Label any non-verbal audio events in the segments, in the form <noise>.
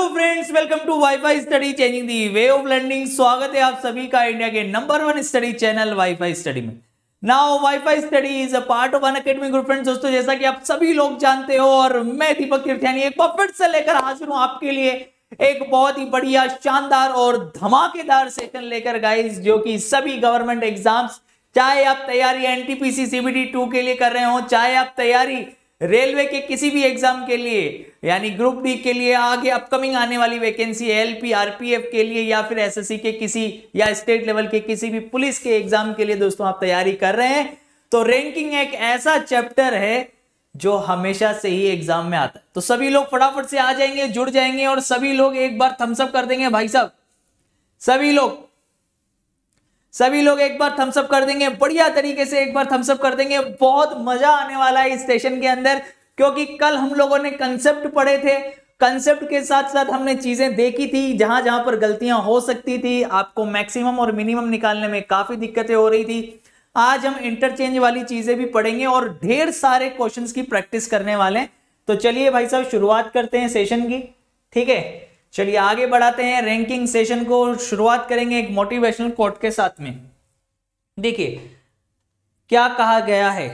hello friends welcome to wifi study changing the way of learning स्वागत है आप सभी का इंडिया के number one study channel wifi study में now wifi study is a part of Unacademy group friends दोस्तों जैसा कि आप सभी लोग जानते हो और मैं दीपक तीर्थयानी एक बार फिर से लेकर हाजिर हूं आपके लिए एक बहुत ही बढ़िया शानदार और धमाकेदार सेशन लेकर गाइज जो कि सभी गवर्नमेंट एग्जाम्स चाहे आप तैयारी एनटीपीसी सीबीटी टू के लिए कर रहे हो चाहे आप तैयारी रेलवे के किसी भी एग्जाम के लिए यानी ग्रुप डी के लिए आगे अपकमिंग आने वाली वैकेंसी एलपी आरपीएफ के लिए या फिर एसएससी के किसी या स्टेट लेवल के किसी भी पुलिस के एग्जाम के लिए दोस्तों आप तैयारी कर रहे हैं तो रैंकिंग एक ऐसा चैप्टर है जो हमेशा से ही एग्जाम में आता है तो सभी लोग फटाफट से आ जाएंगे जुड़ जाएंगे और सभी लोग एक बार थम्सअप कर देंगे भाई साहब सभी लोग सभी लोग एक बार थम्सअप कर देंगे बढ़िया तरीके से एक बार थम्सअप कर देंगे बहुत मजा आने वाला है इस सेशन के अंदर क्योंकि कल हम लोगों ने कंसेप्ट पढ़े थे कंसेप्ट के साथ साथ हमने चीजें देखी थी जहां जहां पर गलतियां हो सकती थी आपको मैक्सिमम और मिनिमम निकालने में काफी दिक्कतें हो रही थी आज हम इंटरचेंज वाली चीजें भी पढ़ेंगे और ढेर सारे क्वेश्चंस की प्रैक्टिस करने वाले हैं तो चलिए भाई साहब शुरुआत करते हैं सेशन की ठीक है चलिए आगे बढ़ाते हैं रैंकिंग सेशन को शुरुआत करेंगे एक मोटिवेशनल कोट के साथ में देखिए क्या कहा गया है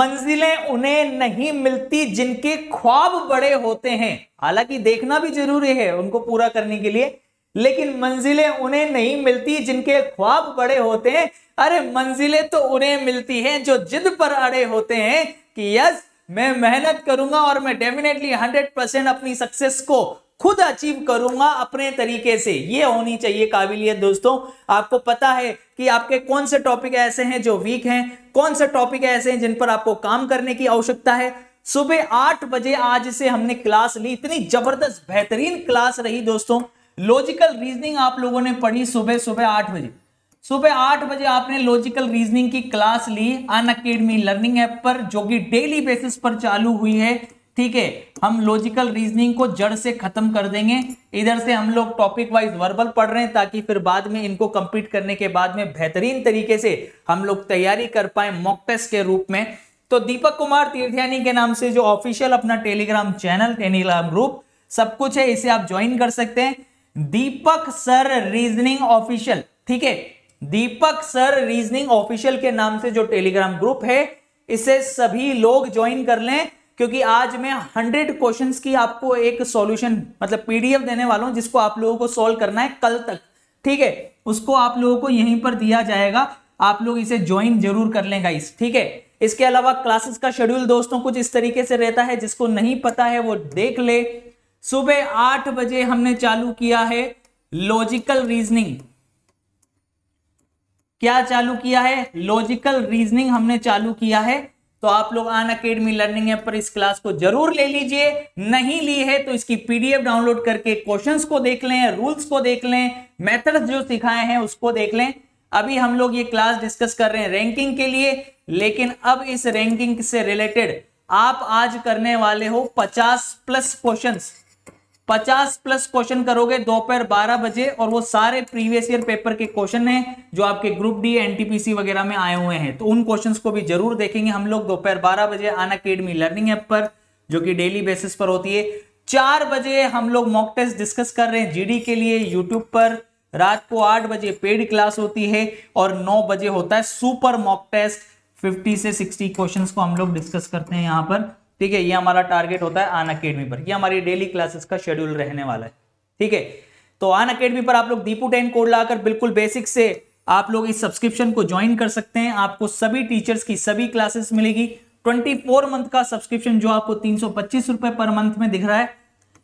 मंजिलें उन्हें नहीं मिलती जिनके ख्वाब बड़े होते हैं हालांकि देखना भी जरूरी है उनको पूरा करने के लिए लेकिन मंजिलें उन्हें नहीं मिलती जिनके ख्वाब बड़े होते हैं अरे मंजिलें तो उन्हें मिलती हैं जो जिद पर अड़े होते हैं कि यस मैं मेहनत करूंगा और मैं डेफिनेटली हंड्रेड परसेंट अपनी सक्सेस को खुद अचीव करूंगा अपने तरीके से ये होनी चाहिए काबिलियत दोस्तों आपको पता है कि आपके कौन से टॉपिक ऐसे हैं जो वीक हैं कौन से टॉपिक ऐसे हैं जिन पर आपको काम करने की आवश्यकता है सुबह आठ बजे आज से हमने क्लास ली इतनी जबरदस्त बेहतरीन क्लास रही दोस्तों लॉजिकल रीजनिंग आप लोगों ने पढ़ी सुबह सुबह आठ बजे सुबह आठ बजे आपने लॉजिकल रीजनिंग की क्लास ली अन अकेडमी लर्निंग ऐप पर जो कि डेली बेसिस पर चालू हुई है ठीक है हम लॉजिकल रीजनिंग को जड़ से खत्म कर देंगे इधर से हम लोग टॉपिक वाइज वर्बल पढ़ रहे हैं ताकि फिर बाद में इनको कंप्लीट करने के बाद में बेहतरीन तरीके से हम लोग तैयारी कर पाए मॉक टेस्ट के रूप में तो दीपक कुमार तीर्थयानी के नाम से जो ऑफिशियल अपना टेलीग्राम चैनल टेलीग्राम ग्रुप सब कुछ है इसे आप ज्वाइन कर सकते हैं दीपक सर रीजनिंग ऑफिशियल ठीक है दीपक सर रीजनिंग ऑफिशियल के नाम से जो टेलीग्राम ग्रुप है इसे सभी लोग ज्वाइन कर लें क्योंकि आज मैं हंड्रेड क्वेश्चन की आपको एक सॉल्यूशन मतलब पीडीएफ देने वाला हूं जिसको आप लोगों को सॉल्व करना है कल तक ठीक है उसको आप लोगों को यहीं पर दिया जाएगा आप लोग इसे ज्वाइन जरूर कर लेंगे इस ठीक है इसके अलावा क्लासेस का शेड्यूल दोस्तों कुछ इस तरीके से रहता है जिसको नहीं पता है वो देख ले सुबह आठ बजे हमने चालू किया है लॉजिकल रीजनिंग क्या चालू किया है लॉजिकल रीजनिंग हमने चालू किया है तो आप लोग अन अकेडमी लर्निंग ऐप पर इस क्लास को जरूर ले लीजिए नहीं ली है तो इसकी पीडीएफ डाउनलोड करके क्वेश्चंस को देख लें रूल्स को देख लें मेथड्स जो सिखाए हैं उसको देख लें अभी हम लोग ये क्लास डिस्कस कर रहे हैं रैंकिंग के लिए लेकिन अब इस रैंकिंग से रिलेटेड आप आज करने वाले हो पचास प्लस क्वेश्चन पचास प्लस क्वेश्चन करोगे दोपहर बारह बजे और वो सारे प्रीवियस ईयर पेपर के क्वेश्चन हैं जो आपके ग्रुप डी एनटीपीसी वगैरह में आए हुए हैं तो उन क्वेश्चंस को भी जरूर देखेंगे हम लोग दोपहर बारह बजे अन अकेडमी लर्निंग ऐप पर जो कि डेली बेसिस पर होती है चार बजे हम लोग मॉक टेस्ट डिस्कस कर रहे हैं जी के लिए यूट्यूब पर रात को आठ बजे पेड क्लास होती है और नौ बजे होता है सुपर मॉक टेस्ट 50 से 60 क्वेश्चंस को हम लोग डिस्कस करते हैं यहाँ पर ठीक है ये हमारा टारगेट होता है आन अकेडमी पर ये हमारी डेली क्लासेस का शेड्यूल रहने वाला है ठीक है तो आन अकेडमी पर आप लोग दीपू टेन कोड लाकर बिल्कुल बेसिक से आप लोग इस सब्सक्रिप्शन को ज्वाइन कर सकते हैं आपको सभी टीचर्स की सभी क्लासेस मिलेगी 24 मंथ का सब्सक्रिप्शन जो आपको तीन रुपए पर मंथ में दिख रहा है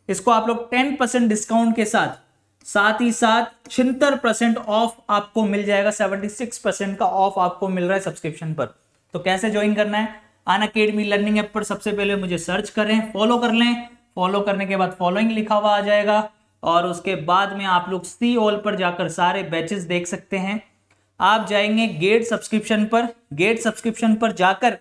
इसको आप लोग 10 परसेंट डिस्काउंट के साथ साथ ही साथ छिहत्तर परसेंट ऑफ आपको मिल जाएगा 76 परसेंट का ऑफ आपको मिल रहा है सब्सक्रिप्शन पर तो कैसे ज्वाइन करना है अन अकेडमी लर्निंग ऐप पर सबसे पहले मुझे सर्च करें फॉलो कर लें फॉलो करने के बाद फॉलोइंग लिखा हुआ आ जाएगा और उसके बाद में आप लोग सी ऑल पर जाकर सारे बैचेस देख सकते हैं आप जाएंगे गेट सब्सक्रिप्शन पर गेट सब्सक्रिप्शन पर जाकर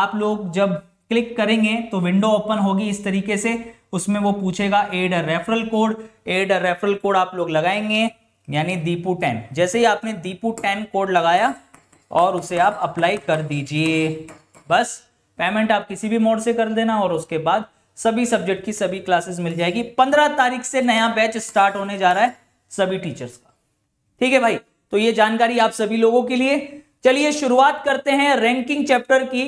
आप लोग जब क्लिक करेंगे तो विंडो ओपन होगी इस तरीके से उसमें वो पूछेगा add a referral code add a referral code आप लोग लगाएंगे यानी दीपू टेन जैसे ही आपने दीपू टेन कोड लगाया और उसे आप अप्लाई कर दीजिए बस पेमेंट आप किसी भी मोड से कर देना और उसके बाद सभी सब्जेक्ट की सभी क्लासेस मिल जाएगी पंद्रह तारीख से नया बैच स्टार्ट होने जा रहा है सभी टीचर्स का ठीक है भाई तो ये जानकारी आप सभी लोगों के लिए चलिए शुरुआत करते हैं रैंकिंग चैप्टर की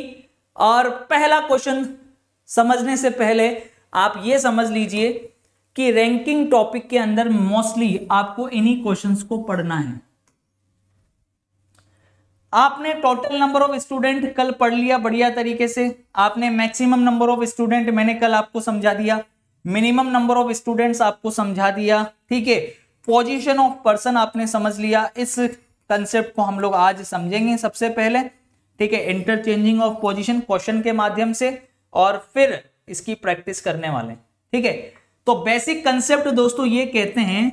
और पहला क्वेश्चन समझने से पहले आप ये समझ लीजिए कि रैंकिंग टॉपिक के अंदर मोस्टली आपको इन्हीं क्वेश्चंस को पढ़ना है आपने टोटल नंबर ऑफ स्टूडेंट कल पढ़ लिया बढ़िया तरीके से आपने मैक्सिमम नंबर ऑफ स्टूडेंट मैंने कल आपको समझा दिया मिनिमम नंबर ऑफ स्टूडेंट्स आपको समझा दिया ठीक है पोजीशन ऑफ पर्सन आपने समझ लिया इस कंसेप्ट को हम लोग आज समझेंगे सबसे पहले ठीक है इंटरचेंजिंग ऑफ पोजिशन क्वेश्चन के माध्यम से और फिर इसकी प्रैक्टिस करने वाले ठीक है तो बेसिक कंसेप्ट दोस्तों ये कहते हैं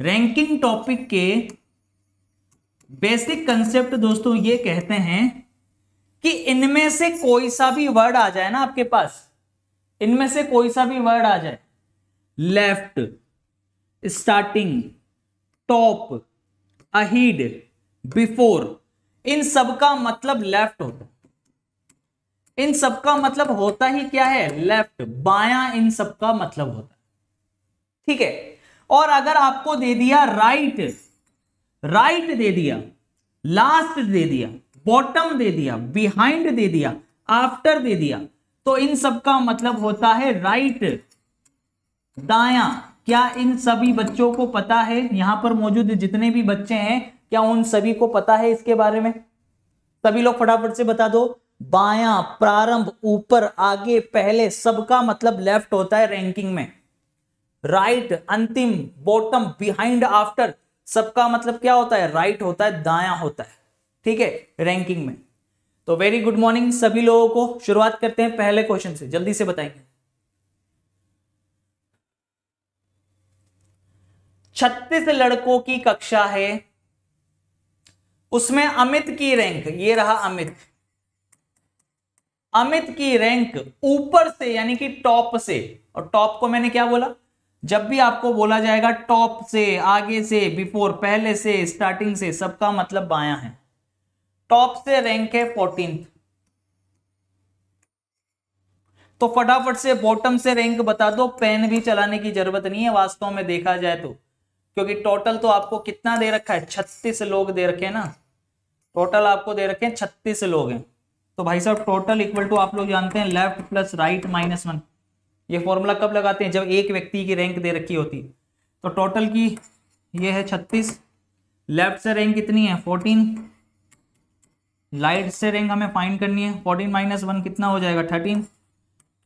रैंकिंग टॉपिक के बेसिक कंसेप्ट दोस्तों ये कहते हैं कि इनमें से कोई सा भी वर्ड आ जाए ना आपके पास इनमें से कोई सा भी वर्ड आ जाए left starting top ahead before इन सब का मतलब लेफ्ट होता है इन सब का मतलब होता ही क्या है लेफ्ट बायां इन सब का मतलब होता है ठीक है और अगर आपको दे दिया राइट right, राइट right दे दिया लास्ट दे दिया बॉटम दे दिया बिहाइंड दे दिया आफ्टर दे दिया तो इन सब का मतलब होता है राइट right, दाया क्या इन सभी बच्चों को पता है यहां पर मौजूद जितने भी बच्चे हैं क्या उन सभी को पता है इसके बारे में सभी लोग फटाफट से बता दो बाया प्रारंभ ऊपर आगे पहले सबका मतलब लेफ्ट होता है रैंकिंग में राइट right, अंतिम बॉटम बिहाइंड आफ्टर सबका मतलब क्या होता है राइट right होता है दाया होता है ठीक है रैंकिंग में तो वेरी गुड मॉर्निंग सभी लोगों को शुरुआत करते हैं पहले क्वेश्चन से जल्दी से बताएंगे छत्तीस लड़कों की कक्षा है उसमें अमित की रैंक ये रहा अमित अमित की रैंक ऊपर से यानी कि टॉप से और टॉप को मैंने क्या बोला जब भी आपको बोला जाएगा टॉप से आगे से बिफोर पहले से स्टार्टिंग से सबका मतलब बाया है टॉप से रैंक है फोर्टीन तो फटाफट से बॉटम से रैंक बता दो पेन भी चलाने की जरूरत नहीं है वास्तव में देखा जाए तो क्योंकि टोटल तो आपको कितना दे रखा है छत्तीस लोग दे रखे हैं ना टोटल आपको दे रखे हैं छत्तीस लोग हैं तो भाई साहब टोटल इक्वल टू आप लोग जानते हैं left plus right minus one ये फॉर्मूला कब लगाते हैं जब एक व्यक्ति की रैंक दे रखी होती तो टोटल की ये है छत्तीस लेफ्ट से रैंक कितनी है फोर्टीन लाइट से रैंक हमें फाइंड करनी है फोर्टीन माइनस वन कितना हो जाएगा thirteen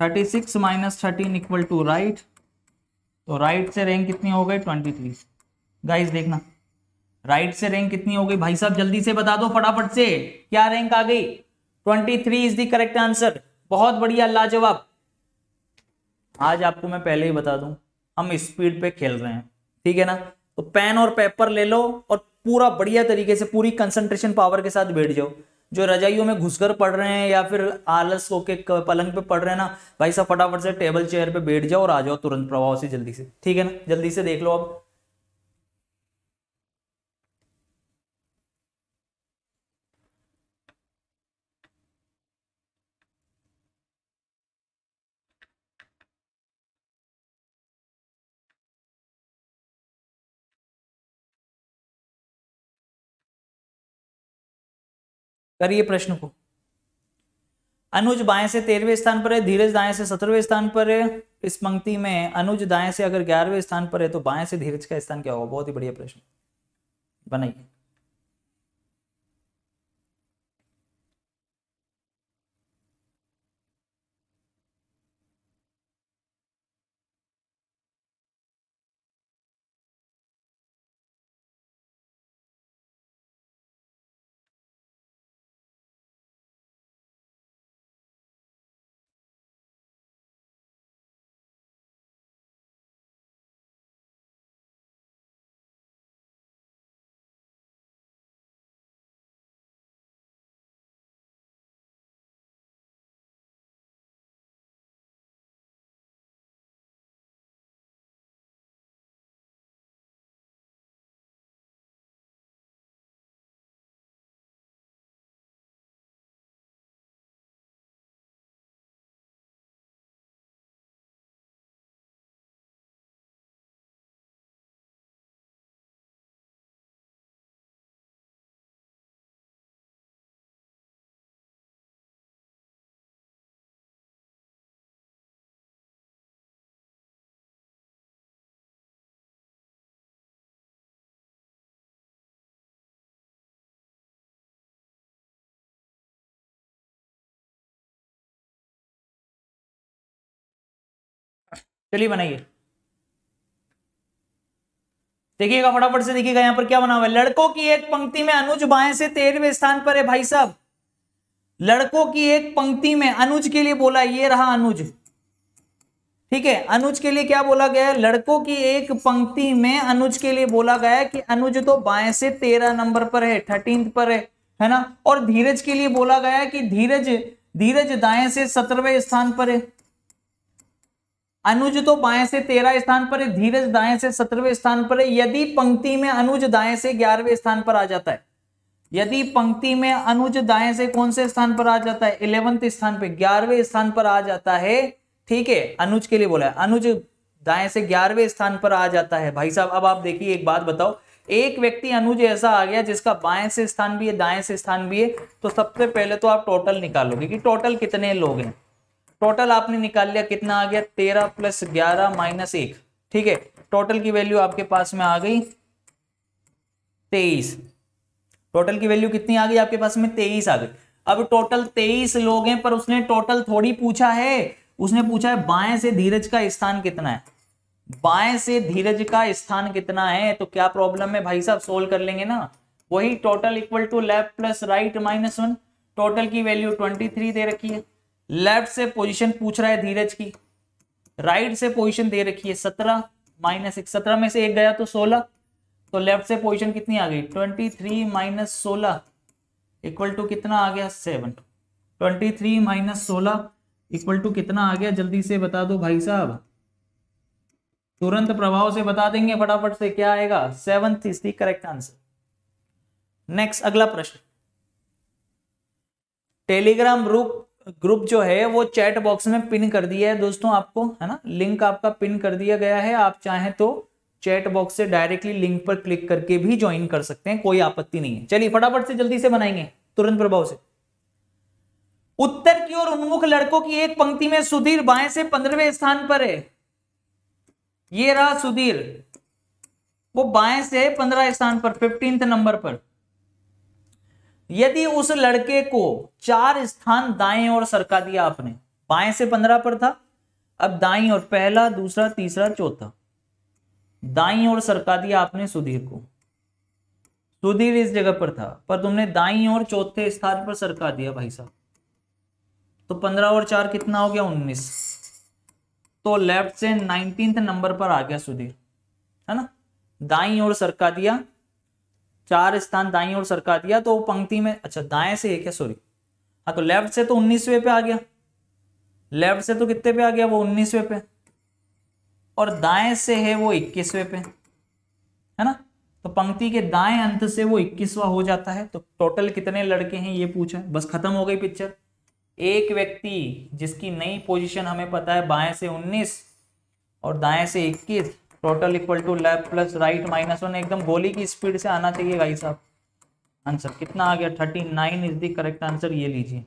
thirty six minus thirteen equal to right तो राइट से रैंक कितनी हो गई ट्वेंटी थ्री गाइज देखना राइट से रैंक कितनी हो गई भाई साहब जल्दी से बता दो फटाफट से क्या रैंक आ गई twenty three is the correct answer बहुत बढ़िया लाजवाब आज आपको मैं पहले ही बता दूं हम स्पीड पे खेल रहे हैं ठीक है ना तो पेन और पेपर ले लो और पूरा बढ़िया तरीके से पूरी कंसंट्रेशन पावर के साथ बैठ जाओ जो रजाइयों में घुसकर पढ़ रहे हैं या फिर आलस होके पलंग पे पढ़ रहे हैं ना भाई साहब फटाफट से टेबल चेयर पे बैठ जाओ और आ जाओ तुरंत प्रभाव से जल्दी से ठीक है ना जल्दी से देख लो आप करिए प्रश्न को अनुज बाएं से तेरहवें स्थान पर है धीरज दाएं से सत्रहवें स्थान पर है इस पंक्ति में अनुज दाएं से अगर ग्यारहवें स्थान पर है तो बाएं से धीरज का स्थान क्या होगा बहुत ही बढ़िया प्रश्न बनाइए चलिए बनाइए देखिएगा फटाफट से देखिएगा यहां पर क्या बना हुआ है लड़कों की एक पंक्ति में अनुज बाएं से तेरहवें स्थान पर है भाई साहब लड़कों की एक पंक्ति में अनुज के लिए बोला ये रहा अनुज ठीक है अनुज के लिए क्या बोला गया है लड़कों की एक पंक्ति में अनुज के लिए बोला गया है कि अनुज तो बाएं से तेरह नंबर पर है थर्टींथ पर है है ना और धीरज के लिए बोला गया है कि धीरज धीरज दाएं से सत्रहवें स्थान पर है अनुज तो बाएं से तेरह स्थान पर है धीरज दाएं से सत्रहवें स्थान पर है यदि पंक्ति में अनुज दाएं से ग्यारहवें स्थान पर आ जाता है यदि पंक्ति में अनुज दाएं से कौन से स्थान पर आ जाता है इलेवंथ स्थान पर ग्यारहवें स्थान पर आ जाता है ठीक है अनुज के लिए बोला है अनुज दाएं से ग्यारहवें स्थान पर आ जाता है भाई साहब अब आप देखिए एक बात बताओ एक व्यक्ति अनुज ऐसा आ गया जिसका बाएं से स्थान भी है दाएं से स्थान भी है तो सबसे पहले तो आप टोटल निकालोगे कि टोटल कितने लोग हैं टोटल आपने निकाल लिया कितना आ गया तेरह प्लस ग्यारह माइनस एक ठीक है टोटल की वैल्यू आपके पास में आ गई तेईस टोटल की वैल्यू कितनी आ गई आपके पास में तेईस आ गई अब टोटल तेईस लोग हैं पर उसने टोटल थोड़ी पूछा है उसने पूछा है बाएं से धीरज का स्थान कितना है बाएं से धीरज का स्थान कितना है तो क्या प्रॉब्लम है भाई साहब सोल्व कर लेंगे ना वही total equal to left plus right minus one total की वैल्यू ट्वेंटी थ्री दे रखी है लेफ्ट से पोजीशन पूछ रहा है धीरज की राइट से पोजीशन दे रखी है सत्रह माइनस एक सत्रह में से एक गया तो सोलह तो लेफ्ट से पोजीशन कितनी आ गई ट्वेंटी थ्री माइनस सोलह इक्वल टू कितना आ गया सेवन ट्वेंटी थ्री माइनस सोलह इक्वल टू कितना आ गया जल्दी से बता दो भाई साहब तुरंत प्रभाव से बता देंगे फटाफट से क्या आएगा seventh is the correct answer next अगला प्रश्न टेलीग्राम ग्रुप ग्रुप जो है वो चैट बॉक्स में पिन कर दिया है दोस्तों आपको है ना लिंक आपका पिन कर दिया गया है आप चाहें तो चैट बॉक्स से डायरेक्टली लिंक पर क्लिक करके भी ज्वाइन कर सकते हैं कोई आपत्ति नहीं है चलिए फटाफट से जल्दी से बनाएंगे तुरंत प्रभाव से उत्तर की ओर उन्मुख लड़कों की एक पंक्ति में सुधीर बाएं से पंद्रहवें स्थान पर है ये रहा सुधीर वो बाएं से पंद्रह स्थान पर फिफ्टींथ नंबर पर यदि उस लड़के को चार स्थान दाएं और सरका दिया आपने बाएं से पंद्रह पर था अब दाई और पहला दूसरा तीसरा चौथा दाई और सरका दिया आपने सुधीर को सुधीर इस जगह पर था पर तुमने दाई और चौथे स्थान पर सरका दिया भाई साहब तो पंद्रह और चार कितना हो गया उन्नीस तो लेफ्ट से नाइनटीन नंबर पर आ गया सुधीर है ना दाई और सरका दिया चार स्थान दाई और सरका दिया तो पंक्ति में अच्छा दाएं से एक है सॉरी हाँ तो लेफ्ट से तो उन्नीसवे पे आ गया लेफ्ट से तो कितने पे आ गया वो उन्नीसवे पे और दाएं से है वो इक्कीसवे पे है ना तो पंक्ति के दाएं अंत से वो इक्कीसवा हो जाता है तो टोटल कितने लड़के हैं ये पूछा बस खत्म हो गई पिक्चर एक व्यक्ति जिसकी नई पोजीशन हमें पता है बाएं से उन्नीस और दाएं से इक्कीस total equal to left plus right minus one एकदम गोली की स्पीड से आना चाहिए भाई साहब आंसर कितना आ गया thirty nine is the correct answer ये लीजिए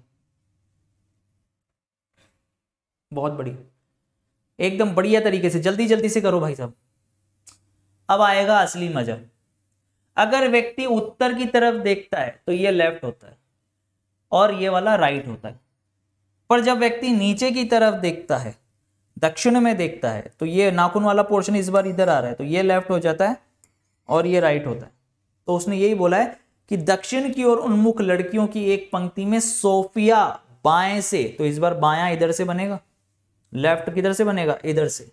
बहुत बढ़िया एकदम बढ़िया तरीके से जल्दी जल्दी से करो भाई साहब अब आएगा असली मजा अगर व्यक्ति उत्तर की तरफ देखता है तो ये लेफ्ट होता है और ये वाला राइट होता है पर जब व्यक्ति नीचे की तरफ देखता है दक्षिण में देखता है तो ये नाखून वाला पोर्शन इस बार इधर आ रहा है तो ये लेफ्ट हो जाता है और ये राइट होता है तो उसने यही बोला है कि दक्षिण की ओर उन्मुख लड़कियों की एक पंक्ति में सोफिया बाएं से तो इस बार बाया इधर से बनेगा लेफ्ट किधर से बनेगा इधर से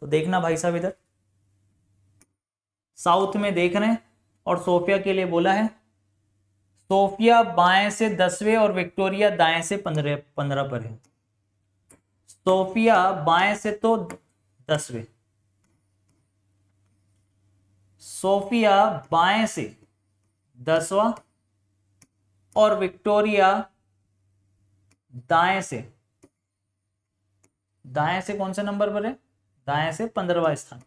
तो देखना भाई साहब इधर साउथ में देख रहे हैं और सोफिया के लिए बोला है सोफिया बाएं से दसवें और विक्टोरिया दाएं से पंद्रह पंद्रह पर है सोफिया बाएं से तो दसवें सोफिया बाएं से दसवा और विक्टोरिया दाएं से दाएं से कौन से नंबर पर है दाएं से पंद्रहवा स्थान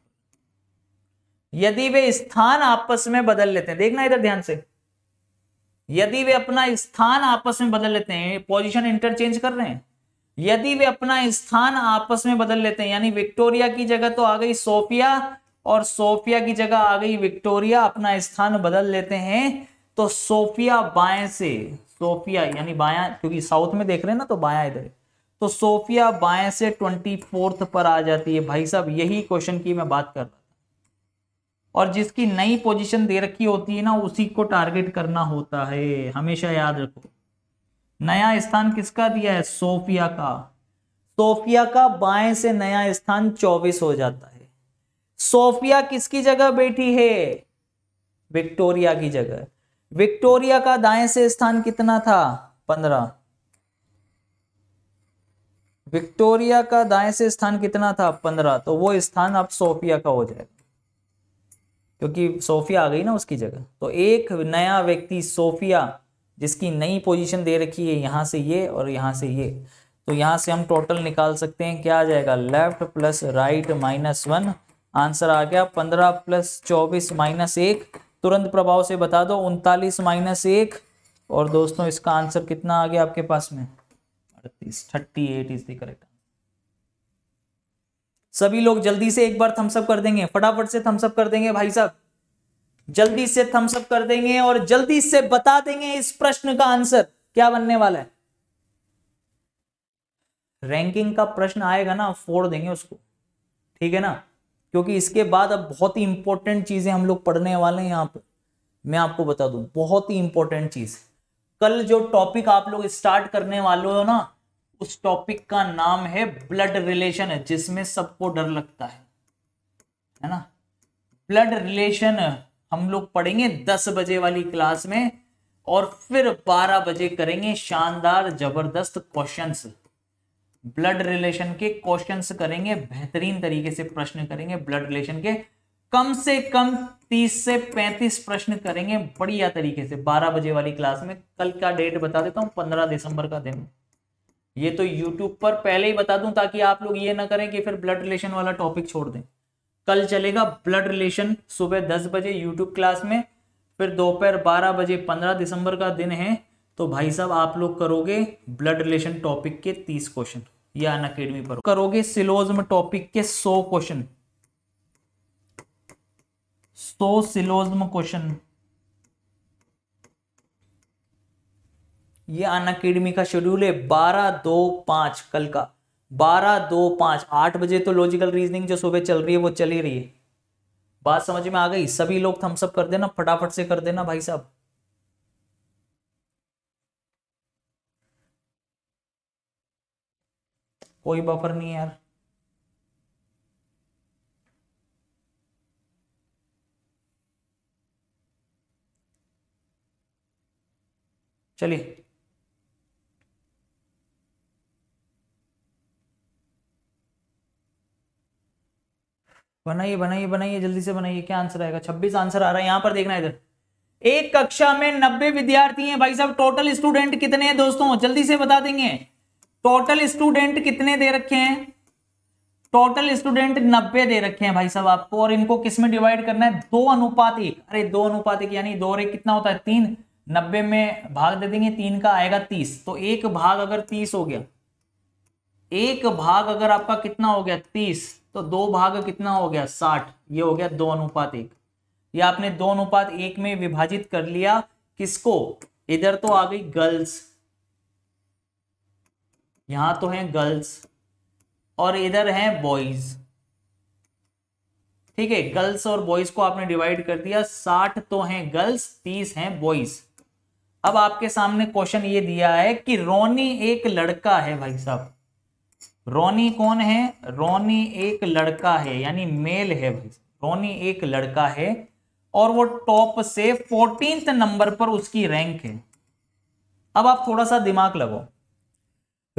यदि वे स्थान आपस में बदल लेते हैं देखना इधर ध्यान से यदि वे अपना स्थान आपस में बदल लेते हैं पोजीशन इंटरचेंज कर रहे हैं यदि वे अपना स्थान आपस में बदल लेते हैं यानी विक्टोरिया की जगह तो आ गई सोफिया और सोफिया की जगह आ गई विक्टोरिया अपना स्थान बदल लेते हैं तो सोफिया बाएं से सोफिया यानी बाया क्योंकि साउथ में देख रहे हैं ना तो बाया इधर तो सोफिया बाएं से ट्वेंटी फोर्थ पर आ जाती है भाई साहब यही क्वेश्चन की मैं बात कर रहा था और जिसकी नई पोजीशन दे रखी होती है ना उसी को टारगेट करना होता है हमेशा याद रखो नया स्थान किसका दिया है सोफिया का सोफिया का बाएं से नया स्थान चौबीस हो जाता है सोफिया किसकी जगह बैठी है विक्टोरिया की जगह विक्टोरिया का दाएं से स्थान कितना था पंद्रह विक्टोरिया का दाएं से स्थान कितना था पंद्रह तो वो स्थान अब सोफिया का हो जाएगा क्योंकि सोफिया आ गई ना उसकी जगह तो एक नया व्यक्ति सोफिया जिसकी नई पोजीशन दे रखी है यहाँ से ये और यहाँ से ये तो यहाँ से हम टोटल निकाल सकते हैं क्या आ जाएगा left plus right minus one answer आ गया पंद्रह प्लस चौबीस माइनस एक तुरंत प्रभाव से बता दो उनतालीस माइनस एक और दोस्तों इसका आंसर कितना आ गया आपके पास में अड़तीस thirty eight is the correct सभी लोग जल्दी से एक बार थम्सअप कर देंगे फटाफट से थम्सअप कर देंगे भाई साहब जल्दी से थम्स अप कर देंगे और जल्दी से बता देंगे इस प्रश्न का आंसर क्या बनने वाला है रैंकिंग का प्रश्न आएगा ना फोड़ देंगे उसको ठीक है ना क्योंकि इसके बाद अब बहुत ही इंपॉर्टेंट चीजें हम लोग पढ़ने वाले हैं यहां पर मैं आपको बता दूं बहुत ही इंपॉर्टेंट चीज कल जो टॉपिक आप लोग स्टार्ट करने वाले हो ना उस टॉपिक का नाम है ब्लड रिलेशन जिसमें सबको डर लगता है है ना ब्लड रिलेशन हम लोग पढ़ेंगे दस बजे वाली क्लास में और फिर बारह बजे करेंगे शानदार जबरदस्त क्वेश्चंस ब्लड रिलेशन के क्वेश्चंस करेंगे बेहतरीन तरीके से प्रश्न करेंगे ब्लड रिलेशन के कम से कम तीस से पैंतीस प्रश्न करेंगे बढ़िया तरीके से बारह बजे वाली क्लास में कल का डेट बता देता हूं पंद्रह दिसंबर का दिन ये तो YouTube पर पहले ही बता दूं ताकि आप लोग ये ना करें कि फिर ब्लड रिलेशन वाला टॉपिक छोड़ दें कल चलेगा ब्लड रिलेशन सुबह दस बजे यूट्यूब क्लास में फिर दोपहर बारह बजे पंद्रह दिसंबर का दिन है तो भाई साहब आप लोग करोगे ब्लड रिलेशन टॉपिक के तीस क्वेश्चन या अन अकेडमी पर करोगे सिलोजम टॉपिक के सौ क्वेश्चन सो सिलोजम क्वेश्चन ये अन अकेडमी का शेड्यूल है बारह दो पांच कल का बारह दो पाँच आठ बजे तो लॉजिकल रीजनिंग जो सुबह चल रही है वो चल ही रही है बात समझ में आ गई सभी लोग थम्सअप कर देना फटाफट से कर देना भाई साहब कोई बफर नहीं यार चलिए बनाइए बनाइए बनाइए जल्दी से बनाइए क्या आंसर आएगा छब्बीस आंसर आ रहा है यहाँ पर देखना इधर एक कक्षा में नब्बे विद्यार्थी हैं भाई साहब टोटल स्टूडेंट कितने हैं दोस्तों जल्दी से बता देंगे टोटल स्टूडेंट कितने दे रखे हैं टोटल स्टूडेंट नब्बे दे रखे हैं भाई साहब आपको और इनको किस में डिवाइड करना है दो अनुपात एक अरे दो अनुपात एक यानी दो एक कितना होता है तीन नब्बे में भाग दे देंगे तीन का आएगा तीस तो एक भाग अगर तीस हो गया एक भाग अगर आपका कितना हो गया तीस तो दो भाग कितना हो गया साठ ये हो गया दो अनुपात एक ये आपने दो अनुपात एक में विभाजित कर लिया किसको इधर तो आ गई गर्ल्स यहां तो है गर्ल्स और इधर है बॉयज ठीक है गर्ल्स और बॉयज को आपने डिवाइड कर दिया साठ तो हैं गर्ल्स तीस हैं बॉयज अब आपके सामने क्वेश्चन ये दिया है कि रोनी एक लड़का है भाई साहब रोनी कौन है रोनी एक लड़का है यानी मेल है भाई रोनी एक लड़का है और वो टॉप से फोर्टीन नंबर पर उसकी रैंक है अब आप थोड़ा सा दिमाग लगाओ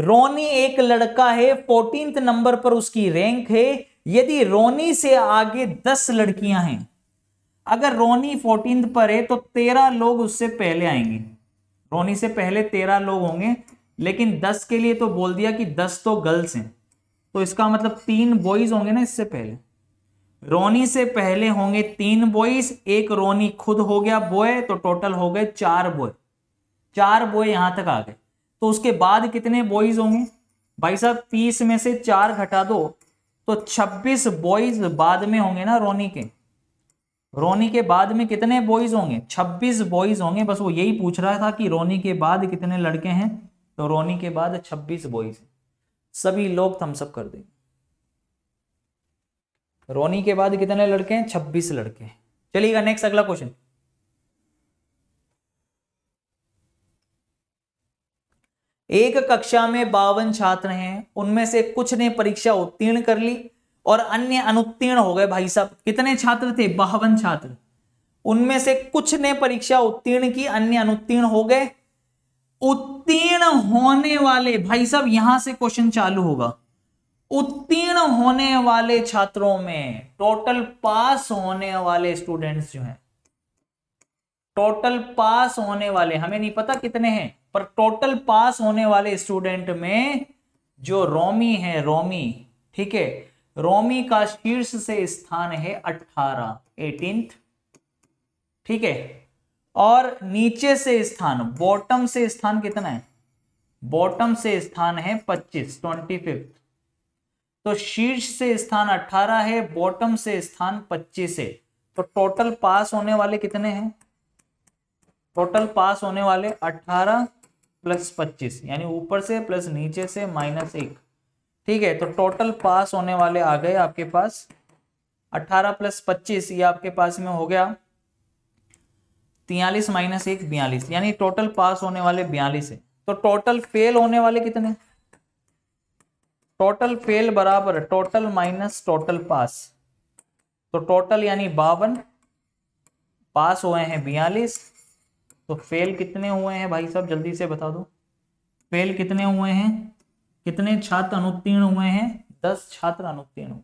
रोनी एक लड़का है फोर्टीन नंबर पर उसकी रैंक है यदि रोनी से आगे दस लड़कियां हैं अगर रोनी फोर्टीन पर है तो तेरह लोग उससे पहले आएंगे रोनी से पहले तेरह लोग होंगे लेकिन दस के लिए तो बोल दिया कि दस तो गर्ल्स हैं तो इसका मतलब तीन बॉयज होंगे ना इससे पहले रोनी से पहले होंगे तीन बॉयज एक रोनी खुद हो गया बॉय तो टोटल हो गए चार बॉय चार बॉय यहां तक आ गए तो उसके बाद कितने बॉयज होंगे भाई साहब तीस में से चार घटा दो तो छब्बीस बॉयज बाद में होंगे ना रोनी के रोनी के बाद में कितने बॉयज होंगे छब्बीस बॉयज होंगे बस वो यही पूछ रहा था कि रोनी के बाद कितने लड़के हैं तो रोनी के बाद छब्बीस बॉयज सभी लोग थम्सअप कर देंगे रोनी के बाद कितने लड़के हैं छब्बीस लड़के हैं चलिएगा नेक्स्ट अगला क्वेश्चन एक कक्षा में बावन छात्र हैं उनमें से कुछ ने परीक्षा उत्तीर्ण कर ली और अन्य अनुत्तीर्ण हो गए भाई साहब कितने छात्र थे बावन छात्र उनमें से कुछ ने परीक्षा उत्तीर्ण की अन्य अनुत्तीर्ण हो गए उत्तीर्ण होने वाले भाई साहब यहां से क्वेश्चन चालू होगा उत्तीर्ण होने वाले छात्रों में टोटल पास होने वाले स्टूडेंट्स जो हैं टोटल पास होने वाले हमें नहीं पता कितने हैं पर टोटल पास होने वाले स्टूडेंट में जो रोमी है रोमी ठीक है रोमी का शीर्ष से स्थान है अट्ठारह एटीन ठीक है और नीचे से स्थान बॉटम से स्थान कितना है बॉटम से स्थान है पच्चीस ट्वेंटी फिफ्थ तो शीर्ष से स्थान अठारह है बॉटम से स्थान पच्चीस है तो टोटल पास होने वाले कितने हैं टोटल पास होने वाले अट्ठारह प्लस पच्चीस यानी ऊपर से प्लस नीचे से माइनस एक ठीक है तो टोटल पास होने वाले आ गए आपके पास अट्ठारह प्लस पच्चीस ये आपके पास में हो गया तियालीस माइनस एक बयालीस यानी टोटल पास होने वाले बयालीस है तो टोटल फेल होने वाले कितने टोटल फेल बराबर टोटल माइनस टोटल पास तो टोटल यानी बावन पास हुए हैं बयालीस तो फेल कितने हुए हैं भाई साहब जल्दी से बता दो फेल कितने हुए हैं कितने छात्र अनुत्तीर्ण हुए हैं दस छात्र अनुत्तीर्ण हुए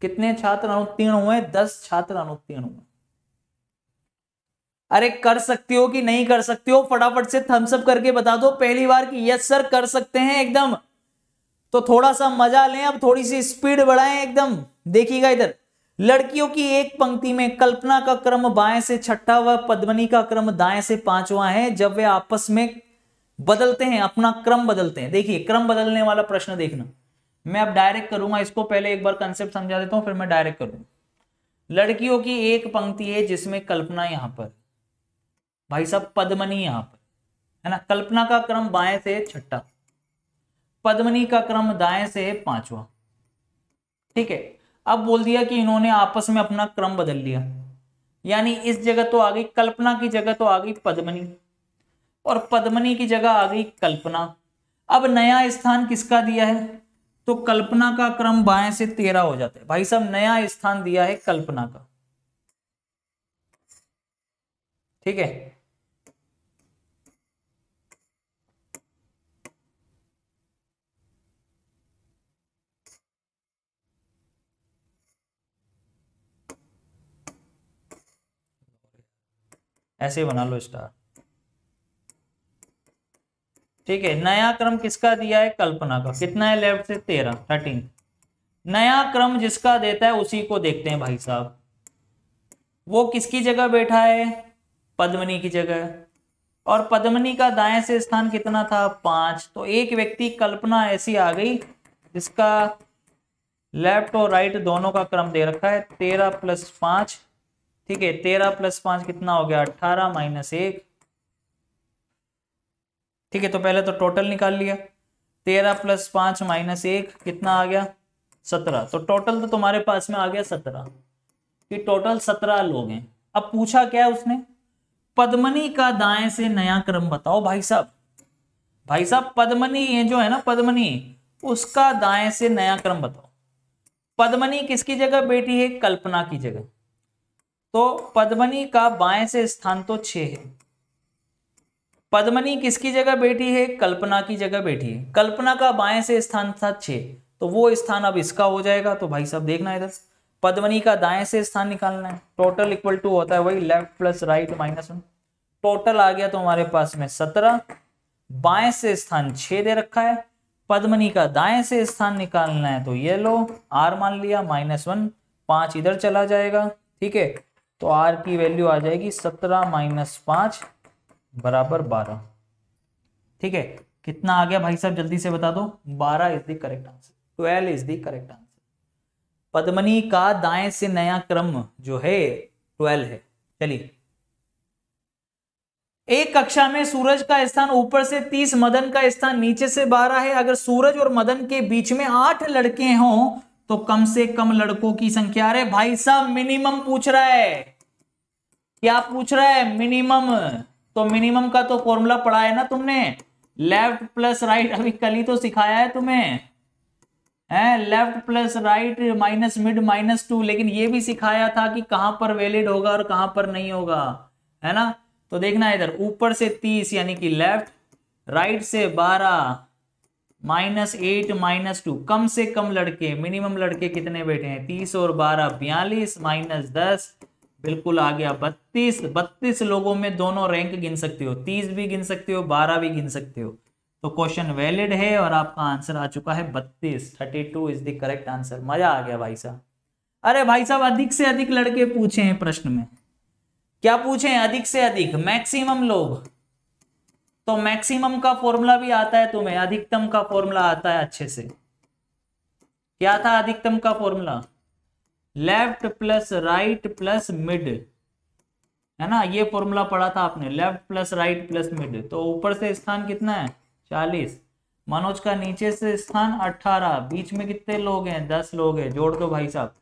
कितने छात्र अनुत्तीर्ण हुए दस छात्र अनुत्तीर्ण हुए अरे कर सकते हो कि नहीं कर सकते हो फटाफट से थम्सअप करके बता दो पहली बार कि यस सर कर सकते हैं एकदम तो थोड़ा सा मजा लें अब थोड़ी सी स्पीड बढ़ाएं एकदम देखिएगा इधर लड़कियों की एक पंक्ति में कल्पना का क्रम बाएं से छठा व पद्मनी का क्रम दाएं से पांचवा है जब वे आपस में बदलते हैं अपना क्रम बदलते हैं देखिए क्रम बदलने वाला प्रश्न देखना मैं अब डायरेक्ट करूंगा इसको पहले एक बार कंसेप्ट समझा देता हूं फिर मैं डायरेक्ट करूंगा लड़कियों की एक पंक्ति है जिसमें कल्पना यहां पर भाई साहब पद्मनी यहां पर है ना कल्पना का क्रम बाएं से छठा पद्मनी का क्रम दाएं से पांचवा ठीक है अब बोल दिया कि इन्होंने आपस में अपना क्रम बदल लिया यानी इस जगह तो आ गई कल्पना की जगह तो आ गई पद्मनी और पद्मनी की जगह आ गई कल्पना अब नया स्थान किसका दिया है तो कल्पना का क्रम बाएं से तेरह हो जाता है भाई साहब नया स्थान दिया है कल्पना का ठीक है ऐसे बना लो स्टार ठीक है नया क्रम किसका दिया है कल्पना का कितना है लेफ्ट से तेरह थर्टीन नया क्रम जिसका देता है उसी को देखते हैं भाई साहब वो किसकी जगह बैठा है पद्मनी की जगह और पद्मनी का दाएं से स्थान कितना था पांच तो एक व्यक्ति कल्पना ऐसी आ गई जिसका लेफ्ट और राइट दोनों का क्रम दे रखा है तेरह प्लस पांच ठीक है तेरह प्लस पांच कितना हो गया अट्ठारह माइनस एक ठीक है तो पहले तो टोटल निकाल लिया तेरह प्लस पांच माइनस एक कितना आ गया सत्रह तो टोटल तो तुम्हारे पास में आ गया सत्रह कि टोटल सत्रह लोग हैं अब पूछा क्या है उसने पद्मनी का दाएं से नया क्रम बताओ भाई साहब भाई साहब पद्मनी ये जो है ना पद्मनी उसका दाएं से नया क्रम बताओ पद्मनी किसकी जगह बेटी है कल्पना की जगह तो पद्मनी का बाएं से स्थान तो छ है पद्मनी किसकी जगह बैठी है कल्पना की जगह बैठी है कल्पना का बाएं से स्थान था छ तो वो स्थान अब इसका हो जाएगा तो भाई साहब देखना इधर पद्मनी का दाएं से स्थान निकालना है टोटल इक्वल टू होता है वही left plus right minus one total आ गया तो हमारे पास में सत्रह बाएं से स्थान छ दे रखा है पद्मनी का दाएं से स्थान निकालना है तो ये लो आर मान लिया माइनस वन पांच इधर चला जाएगा ठीक है तो आर की वैल्यू आ जाएगी सत्रह माइनस पांच बराबर बारह ठीक है कितना आ गया भाई साहब जल्दी से बता दो बारह is the correct answer twelve is the correct answer Padmini का दाएं से नया क्रम जो है ट्वेल्व है चलिए एक कक्षा में सूरज का स्थान ऊपर से तीस मदन का स्थान नीचे से बारह है अगर सूरज और मदन के बीच में आठ लड़के हों तो कम से कम लड़कों की संख्या अरे भाई साहब मिनिमम पूछ रहा है क्या पूछ रहा है मिनिमम तो मिनिमम का तो फॉर्मूला पढ़ा है ना तुमने लेफ्ट प्लस राइट अभी कल ही तो सिखाया है तुम्हें है left plus right minus mid minus two लेकिन ये भी सिखाया था कि कहां पर वैलिड होगा और कहां पर नहीं होगा है ना तो देखना इधर ऊपर से तीस यानी कि लेफ्ट राइट से बारह माइनस एट माइनस टू कम से कम लड़के मिनिमम लड़के कितने बैठे हैं तीस और बारह बयालीस माइनस दस बिल्कुल आ गया बत्तीस बत्तीस लोगों में दोनों रैंक गिन सकते हो तीस भी गिन सकते हो बारह भी गिन सकते हो तो क्वेश्चन वैलिड है और आपका आंसर आ चुका है बत्तीस thirty two is the correct answer मजा आ गया भाई साहब अरे भाई साहब अधिक से अधिक लड़के पूछे हैं प्रश्न में क्या पूछे हैं अधिक से अधिक मैक्सिमम लोग तो मैक्सिमम का फॉर्मूला भी आता है तुम्हें अधिकतम का फॉर्मूला आता है अच्छे से क्या था अधिकतम का formula left plus right plus mid है ना ये फॉर्मूला पढ़ा था आपने left plus right plus mid तो ऊपर से स्थान कितना है चालीस मनोज का नीचे से स्थान अट्ठारह बीच में कितने लोग हैं दस लोग हैं जोड़ दो भाई साहब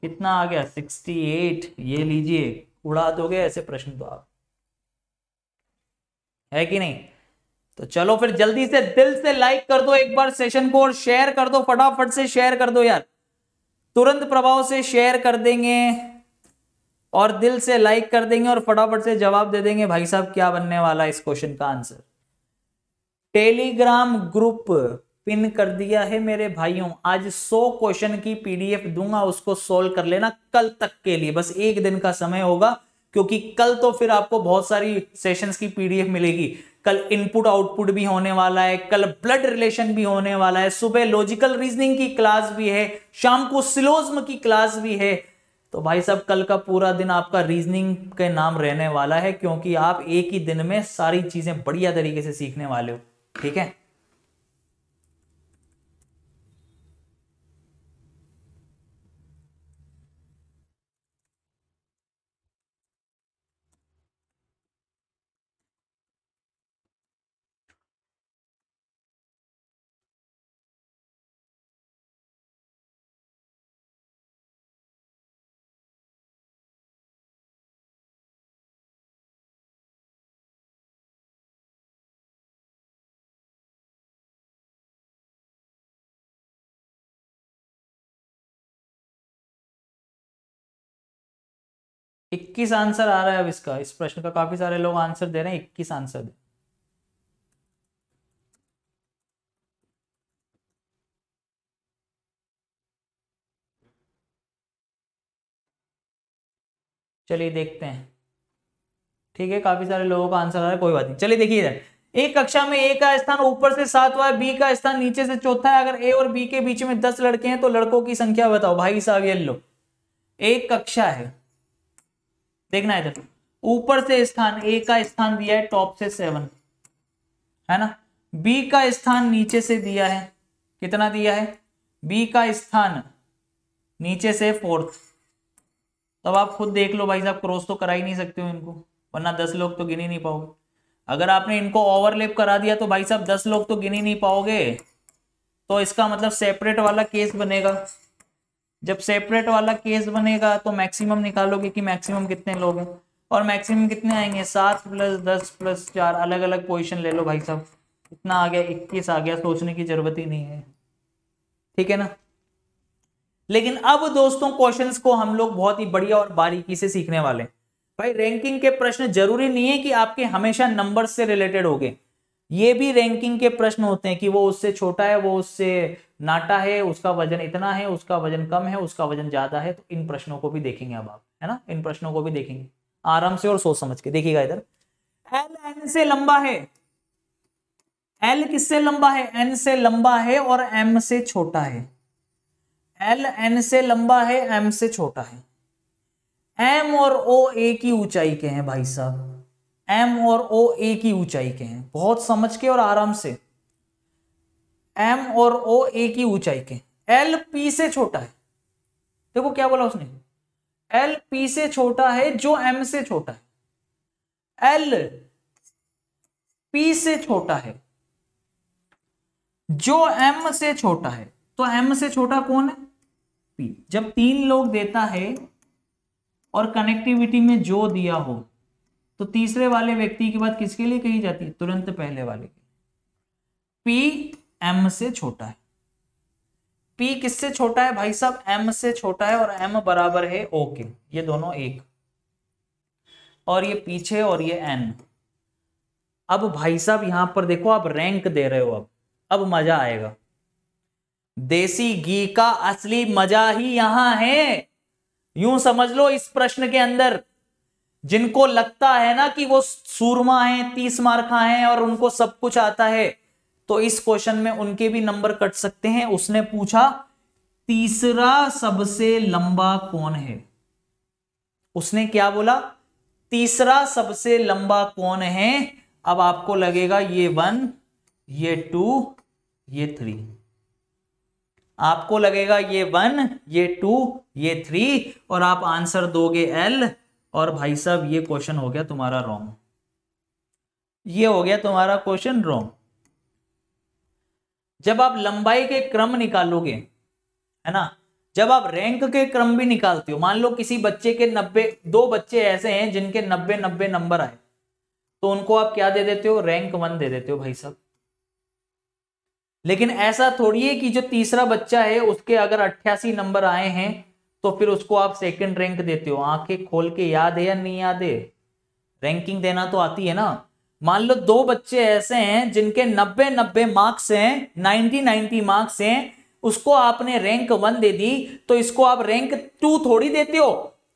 कितना आ गया सिक्सटी एट ये लीजिए उड़ा दोगे ऐसे प्रश्न तो आप है कि नहीं तो चलो फिर जल्दी से दिल से लाइक कर दो एक बार सेशन को और शेयर कर दो फटाफट से शेयर कर दो यार तुरंत प्रभाव से शेयर कर देंगे और दिल से लाइक कर देंगे और फटाफट से जवाब दे देंगे भाई साहब क्या बनने वाला है इस क्वेश्चन का आंसर टेलीग्राम ग्रुप पिन कर दिया है मेरे भाइयों आज 100 क्वेश्चन की पीडीएफ दूंगा उसको सोल्व कर लेना कल तक के लिए बस एक दिन का समय होगा क्योंकि कल तो फिर आपको बहुत सारी सेशंस की पीडीएफ मिलेगी कल इनपुट आउटपुट भी होने वाला है कल ब्लड रिलेशन भी होने वाला है सुबह लॉजिकल रीजनिंग की क्लास भी है शाम को सिलोज्म की क्लास भी है तो भाई साहब कल का पूरा दिन आपका रीजनिंग के नाम रहने वाला है क्योंकि आप एक ही दिन में सारी चीजें बढ़िया तरीके से सीखने वाले हो ठीक है इक्कीस आंसर आ रहा है अब इसका इस प्रश्न का काफी सारे लोग आंसर दे रहे हैं इक्कीस आंसर दे चलिए देखते हैं ठीक है काफी सारे लोगों का आंसर आ रहा है कोई बात नहीं चलिए देखिए इधर एक कक्षा में ए का स्थान ऊपर से सातवा है बी का स्थान नीचे से चौथा है अगर ए और बी के बीच में दस लड़के हैं तो लड़कों की संख्या बताओ भाई साहब ये लो एक कक्षा है देखना इधर ऊपर से स्थान ए का स्थान दिया है टॉप से सेवन है ना बी का स्थान नीचे से दिया है कितना दिया है बी का स्थान नीचे से फोर्थ तब आप खुद देख लो भाई साहब क्रॉस तो करा ही नहीं सकते हो इनको वरना दस लोग तो गिन ही नहीं पाओगे अगर आपने इनको ओवरलेप करा दिया तो भाई साहब दस लोग तो गिन ही नहीं पाओगे तो इसका मतलब सेपरेट वाला केस बनेगा जब सेपरेट वाला केस बनेगा तो मैक्सिमम निकालोगे कि मैक्सिमम कितने लोग हैं और मैक्सिमम कितने आएंगे सात प्लस दस प्लस चार अलग अलग पोजिशन ले लो भाई साहब इतना आ गया इक्कीस आ गया सोचने की जरूरत ही नहीं है ठीक है ना लेकिन अब दोस्तों क्वेश्चंस को हम लोग बहुत ही बढ़िया और बारीकी से सीखने वाले भाई रैंकिंग के प्रश्न जरूरी नहीं है कि आपके हमेशा नंबर से रिलेटेड हो गए ये भी रैंकिंग के प्रश्न होते हैं कि वो उससे छोटा है वो उससे नाटा है उसका वजन इतना है उसका वजन कम है उसका वजन ज्यादा है तो इन प्रश्नों को भी देखेंगे अब आप है ना इन प्रश्नों को भी देखेंगे आराम से और सोच समझ के देखिएगा इधर एल एन से लंबा है एल किससे लंबा है एन से लंबा है और एम से छोटा है एल एन से लंबा है एम से छोटा है एम और ओ ए की ऊंचाई के हैं भाई साहब एम और ओ ए की ऊंचाई के हैं बहुत समझ के और आराम से एम और ओ ए की ऊंचाई के एल पी से छोटा है देखो क्या बोला उसने एल पी से छोटा है जो एम से छोटा है एल पी से छोटा है जो एम से छोटा है तो एम से छोटा कौन है पी जब तीन लोग देता है और कनेक्टिविटी में जो दिया हो तो तीसरे वाले व्यक्ति की बात किसके लिए कही जाती है तुरंत पहले वाले पी एम से छोटा है पी किससे छोटा है भाई साहब एम से छोटा है और एम बराबर है ओ के ये दोनों एक और ये पीछे और ये एन अब भाई साहब यहां पर देखो आप रैंक दे रहे हो अब अब मजा आएगा देसी घी का असली मजा ही यहां है यूं समझ लो इस प्रश्न के अंदर जिनको लगता है ना कि वो सूरमा है तीस मार्का है और उनको सब कुछ आता है तो इस क्वेश्चन में उनके भी नंबर कट सकते हैं उसने पूछा तीसरा सबसे लंबा कौन है उसने क्या बोला तीसरा सबसे लंबा कौन है अब आपको लगेगा ये वन ये टू ये थ्री आपको लगेगा ये वन ये टू ये थ्री और आप आंसर दोगे एल और भाई साहब ये क्वेश्चन हो गया तुम्हारा रॉन्ग ये हो गया तुम्हारा क्वेश्चन रॉन्ग जब आप लंबाई के क्रम निकालोगे है ना जब आप रैंक के क्रम भी निकालते हो मान लो किसी बच्चे के नब्बे दो बच्चे ऐसे हैं जिनके नब्बे नब्बे नंबर आए तो उनको आप क्या दे देते हो रैंक वन दे देते हो भाई साहब लेकिन ऐसा थोड़ी है कि जो तीसरा बच्चा है उसके अगर अट्ठासी नंबर आए हैं तो फिर उसको आप सेकंड रैंक देते हो आंखें खोल के याद है या नहीं याद है रैंकिंग देना तो आती है ना मान लो दो बच्चे ऐसे हैं जिनके नब्बे नब्बे मार्क्स हैं नाइन्टी नाइन्टी मार्क्स हैं उसको आपने रैंक वन दे दी तो इसको आप रैंक टू थोड़ी देते हो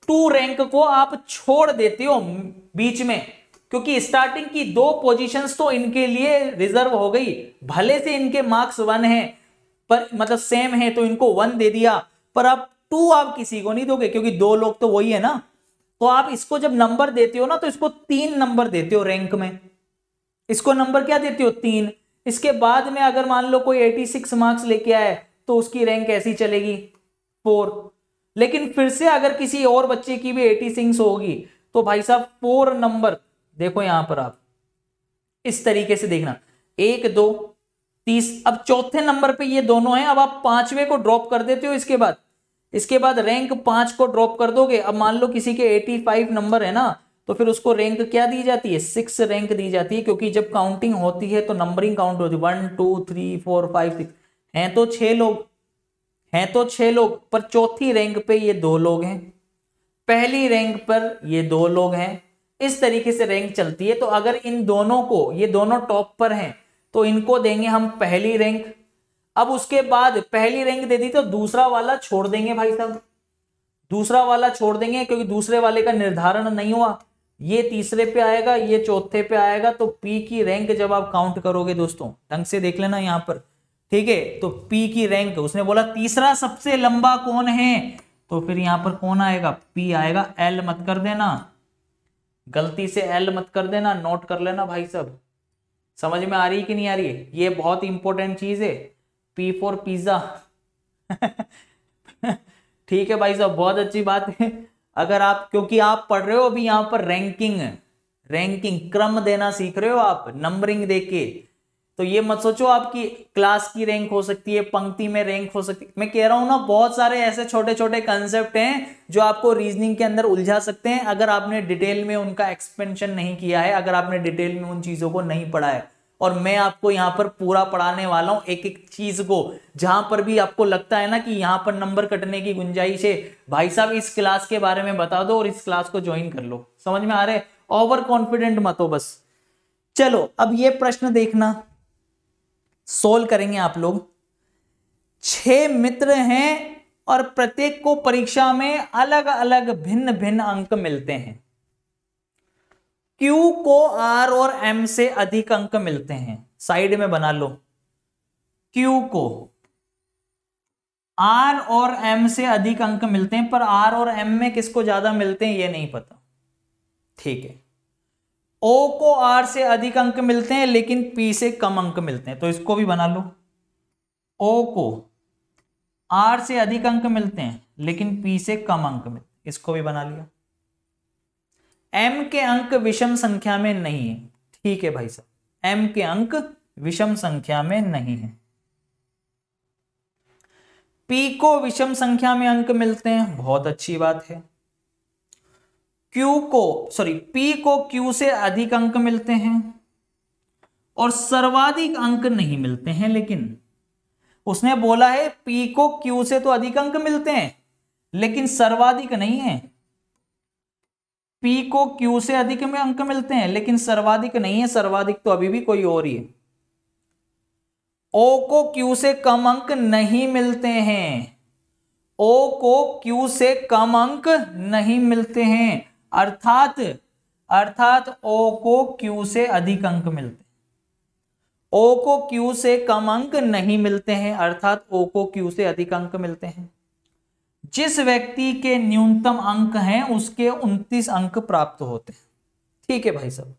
टू रैंक को आप छोड़ देते हो बीच में क्योंकि स्टार्टिंग की दो पोजीशंस तो इनके लिए रिजर्व हो गई भले से इनके मार्क्स वन है पर मतलब सेम है तो इनको वन दे दिया पर आप टू आप किसी को नहीं दोगे क्योंकि दो लोग तो वही है ना तो आप इसको जब नंबर देते हो ना तो इसको तीन नंबर देते हो रैंक में इसको नंबर क्या देते हो तीन इसके बाद में अगर मान लो कोई एटी सिक्स मार्क्स लेके आए तो उसकी रैंक ऐसी चलेगी फोर लेकिन फिर से अगर किसी और बच्चे की भी एटी सिक्स होगी तो भाई साहब फोर नंबर देखो यहां पर आप इस तरीके से देखना एक दो तीस अब चौथे नंबर पे ये दोनों हैं अब आप पांचवे को ड्रॉप कर देते हो इसके बाद इसके बाद रैंक पांच को ड्रॉप कर दोगे अब मान लो किसी के एटी फाइव नंबर है ना तो फिर उसको रैंक क्या दी जाती है सिक्स रैंक दी जाती है क्योंकि जब काउंटिंग होती है तो नंबरिंग काउंट होती है one two three four five six हैं तो छह लोग हैं तो छह लोग पर चौथी रैंक पे ये दो लोग हैं पहली रैंक पर ये दो लोग हैं इस तरीके से रैंक चलती है तो अगर इन दोनों को ये दोनों टॉप पर हैं तो इनको देंगे हम पहली रैंक अब उसके बाद पहली रैंक दे दी तो दूसरा वाला छोड़ देंगे भाई साहब दूसरा वाला छोड़ देंगे क्योंकि दूसरे वाले का निर्धारण नहीं हुआ ये तीसरे पे आएगा ये चौथे पे आएगा तो पी की रैंक जब आप काउंट करोगे दोस्तों ढंग से देख लेना यहाँ पर ठीक है तो पी की रैंक उसने बोला तीसरा सबसे लंबा कौन है तो फिर यहाँ पर कौन आएगा पी आएगा एल मत कर देना गलती से एल मत कर देना नोट कर लेना भाई सब समझ में आ रही कि नहीं आ रही है ये बहुत इंपॉर्टेंट चीज है पी फॉर पिज्जा ठीक है भाई साहब बहुत अच्छी बात है अगर आप क्योंकि आप पढ़ रहे हो अभी यहाँ पर रैंकिंग रैंकिंग क्रम देना सीख रहे हो आप नंबरिंग देके तो ये मत सोचो आपकी क्लास की रैंक हो सकती है पंक्ति में रैंक हो सकती है मैं कह रहा हूं ना बहुत सारे ऐसे छोटे छोटे कंसेप्ट हैं जो आपको रीजनिंग के अंदर उलझा सकते हैं अगर आपने डिटेल में उनका एक्सपेंशन नहीं किया है अगर आपने डिटेल में उन चीजों को नहीं पढ़ा है और मैं आपको यहां पर पूरा पढ़ाने वाला हूं एक एक चीज को जहां पर भी आपको लगता है ना कि यहां पर नंबर कटने की गुंजाइश है भाई साहब इस क्लास के बारे में बता दो और इस क्लास को ज्वाइन कर लो समझ में आ रहे ओवर कॉन्फिडेंट मत हो बस चलो अब ये प्रश्न देखना सोल्व करेंगे आप लोग छह मित्र हैं और प्रत्येक को परीक्षा में अलग अलग भिन्न भिन्न अंक मिलते हैं क्यू को आर और एम से अधिक अंक मिलते हैं साइड में बना लो क्यू को आर और एम से अधिक अंक मिलते हैं पर आर और एम में किसको ज्यादा मिलते हैं ये नहीं पता ठीक है ओ को आर से अधिक अंक मिलते हैं लेकिन पी से कम अंक मिलते हैं तो इसको भी बना लो ओ को आर से अधिक अंक मिलते हैं लेकिन पी से कम अंक मिलते हैं इसको भी बना लिया एम के अंक विषम संख्या में नहीं है ठीक है भाई साहब एम के अंक विषम संख्या में नहीं है पी को विषम संख्या में अंक मिलते हैं बहुत अच्छी बात है क्यू को सॉरी पी को क्यू से अधिक अंक मिलते हैं और सर्वाधिक अंक नहीं मिलते हैं लेकिन उसने बोला है पी को क्यू से तो अधिक अंक मिलते हैं लेकिन सर्वाधिक नहीं है पी को क्यू से अधिक में अंक मिलते हैं लेकिन सर्वाधिक नहीं है सर्वाधिक तो अभी भी कोई और ही है ओ को क्यू से कम अंक नहीं मिलते हैं ओ को क्यू से कम अंक नहीं मिलते हैं अर्थात अर्थात ओ को क्यू से अधिक अंक मिलते हैं ओ को क्यू से कम अंक नहीं मिलते हैं अर्थात ओ को क्यू से अधिक अंक मिलते हैं जिस व्यक्ति के न्यूनतम अंक हैं उसके 29 अंक प्राप्त होते हैं ठीक है भाई साहब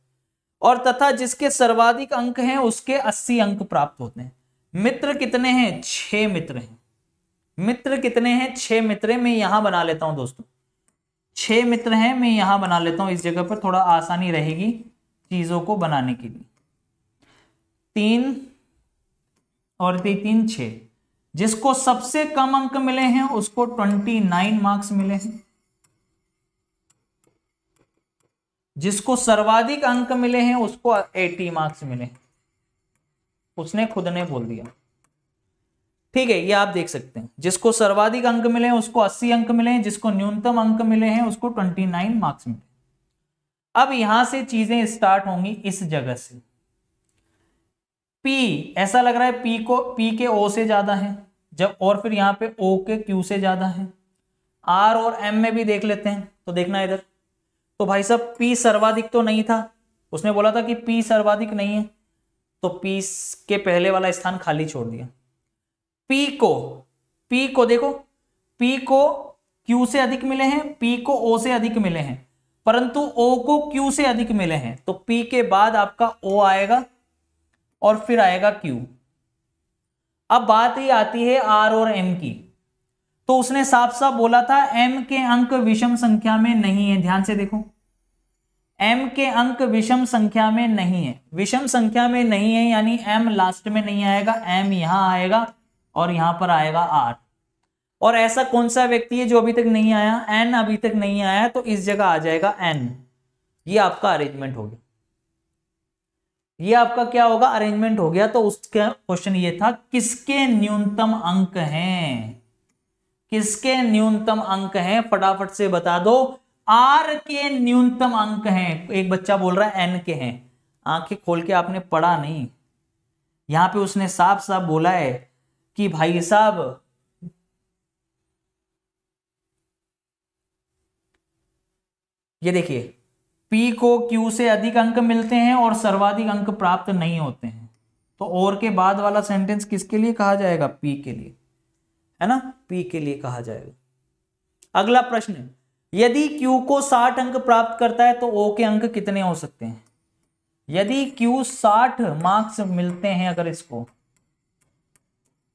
और तथा जिसके सर्वाधिक अंक हैं उसके 80 अंक प्राप्त होते हैं मित्र कितने हैं छह मित्र हैं मित्र कितने हैं छह मित्र है मैं यहां बना लेता हूं दोस्तों छह मित्र हैं मैं यहां बना लेता हूं इस जगह पर थोड़ा आसानी रहेगी चीजों को बनाने के लिए तीन और तीन छः जिसको सबसे कम अंक मिले हैं उसको 29 मार्क्स मिले हैं जिसको सर्वाधिक अंक मिले हैं उसको 80 मार्क्स मिले उसने खुद ने बोल दिया ठीक है ये आप देख सकते हैं जिसको सर्वाधिक अंक मिले हैं उसको 80 अंक मिले हैं जिसको न्यूनतम अंक मिले हैं उसको 29 मार्क्स मिले अब यहां से चीजें स्टार्ट होंगी इस जगह से पी ऐसा लग रहा है पी को पी के ओ से ज़्यादा है जब और फिर यहाँ पे ओ के क्यू से ज़्यादा है आर और एम में भी देख लेते हैं तो देखना इधर तो भाई साहब पी सर्वाधिक तो नहीं था उसने बोला था कि पी सर्वाधिक नहीं है तो पी के पहले वाला स्थान खाली छोड़ दिया पी को पी को देखो पी को क्यू से अधिक मिले हैं पी को ओ से अधिक मिले हैं परंतु ओ को क्यू से अधिक मिले हैं तो पी के बाद आपका ओ आएगा और फिर आएगा क्यू अब बात ही आती है आर और एम की तो उसने साफ साफ बोला था एम के अंक विषम संख्या में नहीं है ध्यान से देखो एम के अंक विषम संख्या में नहीं है विषम संख्या में नहीं है यानी एम लास्ट में नहीं आएगा एम यहां आएगा और यहां पर आएगा आर और ऐसा कौन सा व्यक्ति है जो अभी तक नहीं आया एन अभी तक नहीं आया तो इस जगह आ जाएगा एन ये आपका अरेंजमेंट हो गया ये आपका क्या होगा अरेंजमेंट हो गया तो उसका क्वेश्चन ये था किसके न्यूनतम अंक हैं किसके न्यूनतम अंक हैं फटाफट से बता दो आर के न्यूनतम अंक हैं एक बच्चा बोल रहा है एन के हैं आंखें खोल के आपने पढ़ा नहीं यहां पे उसने साफ साफ बोला है कि भाई साहब ये देखिए पी को क्यू से अधिक अंक मिलते हैं और सर्वाधिक अंक प्राप्त नहीं होते हैं तो और के बाद वाला सेंटेंस किसके लिए कहा जाएगा पी के लिए है ना पी के लिए कहा जाएगा अगला प्रश्न यदि क्यू को साठ अंक प्राप्त करता है तो ओ के अंक कितने हो सकते हैं यदि क्यू साठ मार्क्स मिलते हैं अगर इसको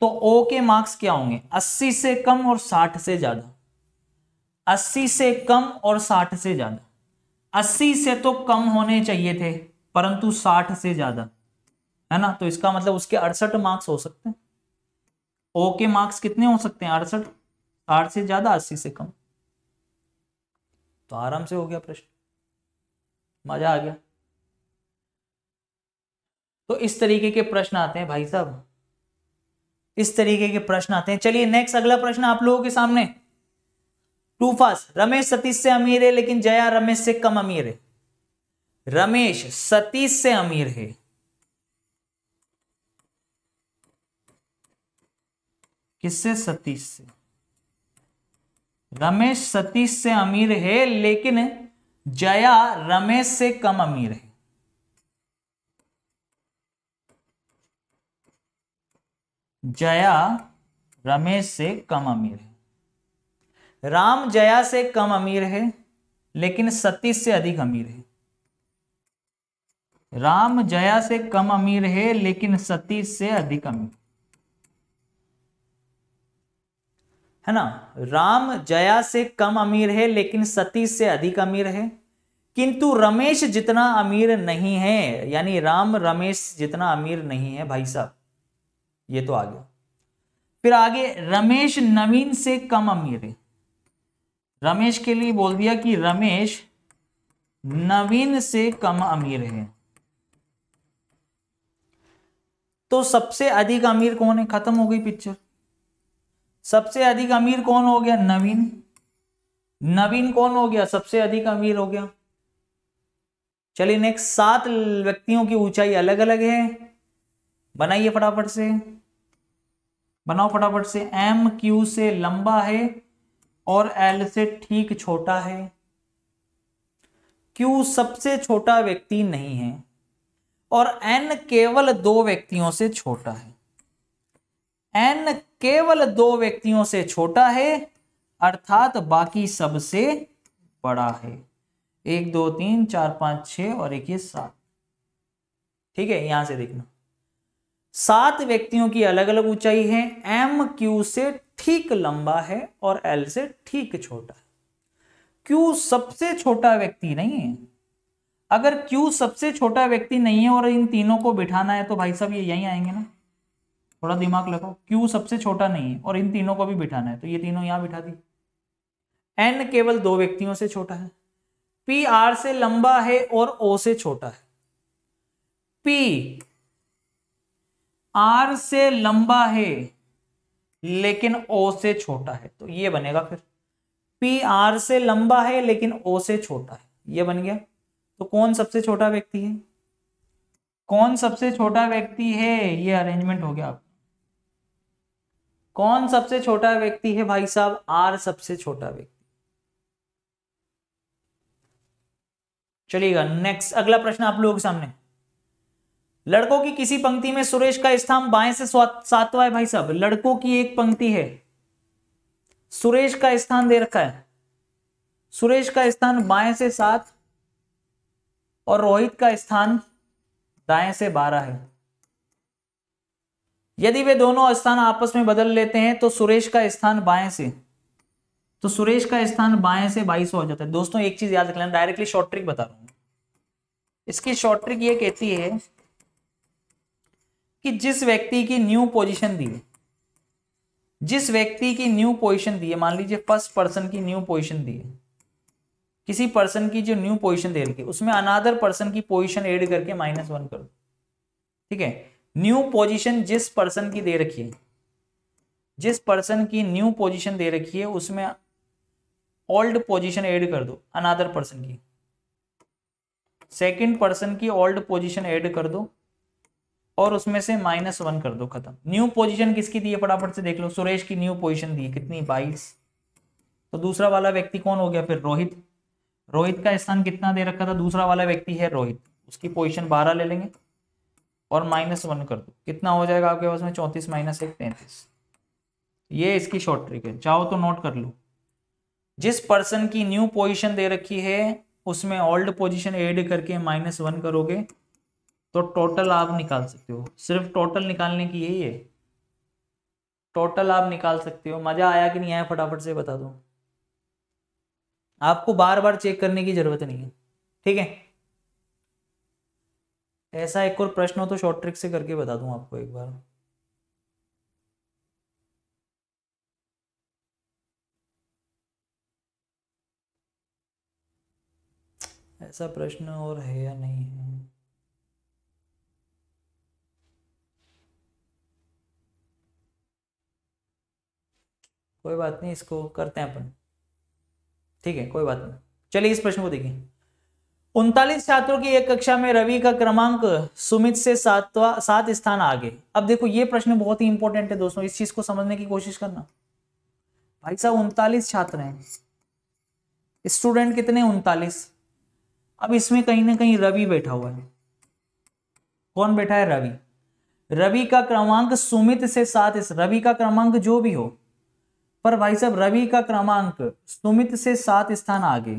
तो ओ के मार्क्स क्या होंगे अस्सी से कम और साठ से ज्यादा अस्सी से कम और साठ से ज्यादा अस्सी से तो कम होने चाहिए थे परंतु साठ से ज्यादा है ना तो इसका मतलब उसके अड़सठ मार्क्स हो सकते हैं ओ के मार्क्स कितने हो सकते हैं अड़सठ साठ से ज्यादा अस्सी से कम तो आराम से हो गया प्रश्न मजा आ गया तो इस तरीके के प्रश्न आते हैं भाई साहब इस तरीके के प्रश्न आते हैं चलिए नेक्स्ट अगला प्रश्न आप लोगों के सामने टू फास्ट रमेश सतीश से अमीर है लेकिन जया रमेश से कम अमीर है रमेश सतीश से अमीर है किससे सतीश से रमेश सतीश से अमीर है लेकिन जया रमेश से कम अमीर है जया रमेश से कम अमीर है राम जया से कम अमीर है लेकिन सतीश से अधिक अमीर है राम जया से कम अमीर है लेकिन सतीश से अधिक अमीर है ना राम जया से कम अमीर है लेकिन सतीश से अधिक अमीर है किंतु रमेश जितना अमीर नहीं है यानी राम रमेश जितना अमीर नहीं है भाई साहब ये तो आ गया फिर आगे रमेश नवीन से कम अमीर है रमेश के लिए बोल दिया कि रमेश नवीन से कम अमीर है तो सबसे अधिक अमीर कौन है खत्म हो गई पिक्चर सबसे अधिक अमीर कौन हो गया नवीन नवीन कौन हो गया सबसे अधिक अमीर हो गया चलिए नेक्स्ट सात व्यक्तियों की ऊंचाई अलग अलग है बनाइए फटाफट से बनाओ फटाफट से एम क्यू से लंबा है और एल से ठीक छोटा है क्यू सबसे छोटा व्यक्ति नहीं है और एन केवल दो व्यक्तियों से छोटा है एन केवल दो व्यक्तियों से छोटा है अर्थात बाकी सबसे बड़ा है एक दो तीन चार पांच छ और एक ये सात ठीक है यहां से देखना सात व्यक्तियों की अलग अलग ऊंचाई है एम क्यू से ठीक लंबा है और एल से ठीक छोटा है क्यू सबसे छोटा व्यक्ति नहीं है अगर क्यू सबसे छोटा व्यक्ति नहीं है और इन तीनों को बिठाना है तो भाई साहब ये यहीं आएंगे ना थोड़ा दिमाग लगाओ क्यू सबसे छोटा नहीं है और इन तीनों को भी बिठाना है तो ये तीनों यहां बिठा दी एन केवल दो व्यक्तियों से छोटा है पी आर से लंबा है और ओ से छोटा है पी आर से लंबा है लेकिन ओ से छोटा है तो ये बनेगा फिर पी आर से लंबा है लेकिन ओ से छोटा है ये बन गया तो कौन सबसे छोटा व्यक्ति है कौन सबसे छोटा व्यक्ति है ये अरेंजमेंट हो गया आप कौन सबसे छोटा व्यक्ति है भाई साहब आर सबसे छोटा व्यक्ति चलिएगा नेक्स्ट अगला प्रश्न आप लोगों के सामने लड़कों की किसी पंक्ति में सुरेश का स्थान बाएं से सातवां है भाई साहब लड़कों की एक पंक्ति है सुरेश का स्थान दे रखा है सुरेश का स्थान बाएं से सात और रोहित का स्थान दाएं से बारह है यदि वे दोनों स्थान आपस में बदल लेते हैं तो सुरेश का स्थान बाएं से तो सुरेश का स्थान बाएं से बाईस हो जाता है दोस्तों एक चीज याद रख लेना डायरेक्टली शॉर्ट ट्रिक बता रहा हूं इसकी शॉर्ट ट्रिक ये कहती है कि जिस व्यक्ति की न्यू पोजीशन दी है जिस व्यक्ति की न्यू पोजीशन दी है मान लीजिए फर्स्ट पर्सन की न्यू पोजीशन दी है किसी पर्सन की जो न्यू पोजीशन दे रखी है उसमें अनादर पर्सन की पोजीशन ऐड करके माइनस वन कर ठीक है न्यू पोजीशन जिस पर्सन की दे रखी है जिस पर्सन की न्यू पोजीशन दे रखी है उसमें ओल्ड पोजीशन ऐड कर दो अनादर पर्सन की सेकंड पर्सन की ओल्ड पोजीशन ऐड कर दो और उसमें से माइनस वन कर दो खत्म न्यू पोजीशन किसकी दी है फटाफट से देख लो सुरेश की न्यू पोजीशन दी है कितनी बाईस तो दूसरा वाला व्यक्ति कौन हो गया फिर रोहित रोहित का स्थान कितना दे रखा था दूसरा वाला व्यक्ति है रोहित उसकी पोजीशन बारह ले लेंगे और माइनस वन कर दो कितना हो जाएगा आपके पास में चौंतीस माइनस एक तैंतीस ये इसकी शॉर्ट ट्रिक है चाहो तो नोट कर लो जिस पर्सन की न्यू पोजीशन दे रखी है उसमें ओल्ड पोजीशन ऐड करके माइनस वन करोगे तो टोटल आप निकाल सकते हो सिर्फ टोटल निकालने की यही है टोटल आप निकाल सकते हो मज़ा आया कि नहीं आया फटाफट से बता दो आपको बार बार चेक करने की ज़रूरत नहीं है ठीक है ऐसा एक और प्रश्न हो तो शॉर्ट ट्रिक से करके बता दू आपको एक बार ऐसा प्रश्न और है या नहीं है कोई बात नहीं इसको करते हैं अपन ठीक है कोई बात नहीं चलिए इस प्रश्न को देखिए उनतालीस छात्रों की एक कक्षा में रवि का क्रमांक सुमित से सातवा सात स्थान आगे अब देखो ये प्रश्न बहुत ही इंपॉर्टेंट है दोस्तों इस चीज को समझने की कोशिश करना भाई साहब उनतालीस छात्र हैं स्टूडेंट कितने उनतालीस अब इसमें कहीं ना कहीं रवि बैठा हुआ है कौन बैठा है रवि रवि का क्रमांक सुमित से सात रवि का क्रमांक जो भी हो पर भाई साहब रवि का क्रमांक सुमित से सात स्थान आगे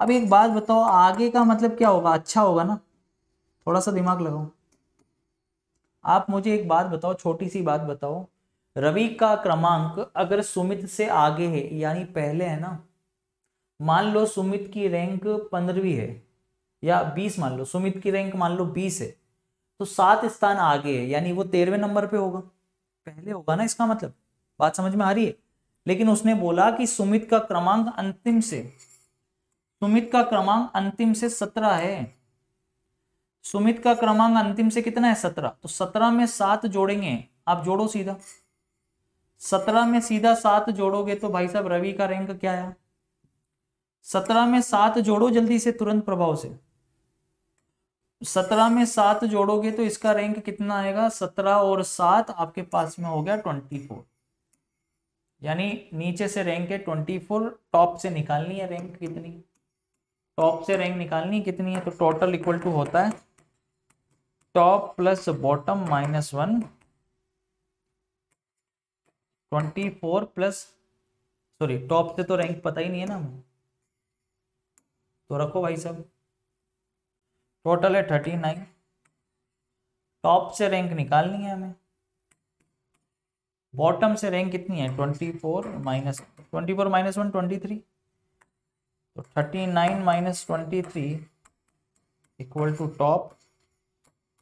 अब एक बात बताओ आगे का मतलब क्या होगा अच्छा होगा ना थोड़ा सा दिमाग लगाओ आप मुझे एक बात बताओ छोटी सी बात बताओ रवि का क्रमांक अगर सुमित से आगे है यानी पहले है ना मान लो सुमित की रैंक पंद्रहवीं है या बीस मान लो सुमित की रैंक मान लो बीस है तो सात स्थान आगे है यानी वो तेरहवें नंबर पे होगा पहले होगा ना इसका मतलब बात समझ में आ रही है लेकिन उसने बोला कि सुमित का क्रमांक अंतिम से सुमित का क्रमांक अंतिम से सत्रह है सुमित का क्रमांक अंतिम से कितना है सत्रह तो सत्रह में सात जोड़ेंगे आप जोड़ो सीधा सत्रह में सीधा सात जोड़ोगे तो भाई साहब रवि का रैंक क्या आया सत्रह में सात जोड़ो जल्दी से तुरंत प्रभाव से सत्रह में सात जोड़ोगे तो इसका रैंक कितना आएगा सत्रह और सात आपके पास में हो गया ट्वेंटी फोर यानी नीचे से रैंक है ट्वेंटी फोर टॉप से निकालनी है रैंक कितनी टॉप से रैंक निकालनी है कितनी है तो टोटल इक्वल टू होता है top plus bottom minus one twenty four plus sorry top से तो रैंक पता ही नहीं है ना हमें तो रखो भाई साहब टोटल है थर्टी नाइन टॉप से रैंक निकालनी है हमें बॉटम से रैंक कितनी है twenty four minus twenty four minus one twenty three तो thirty nine minus twenty three equal to top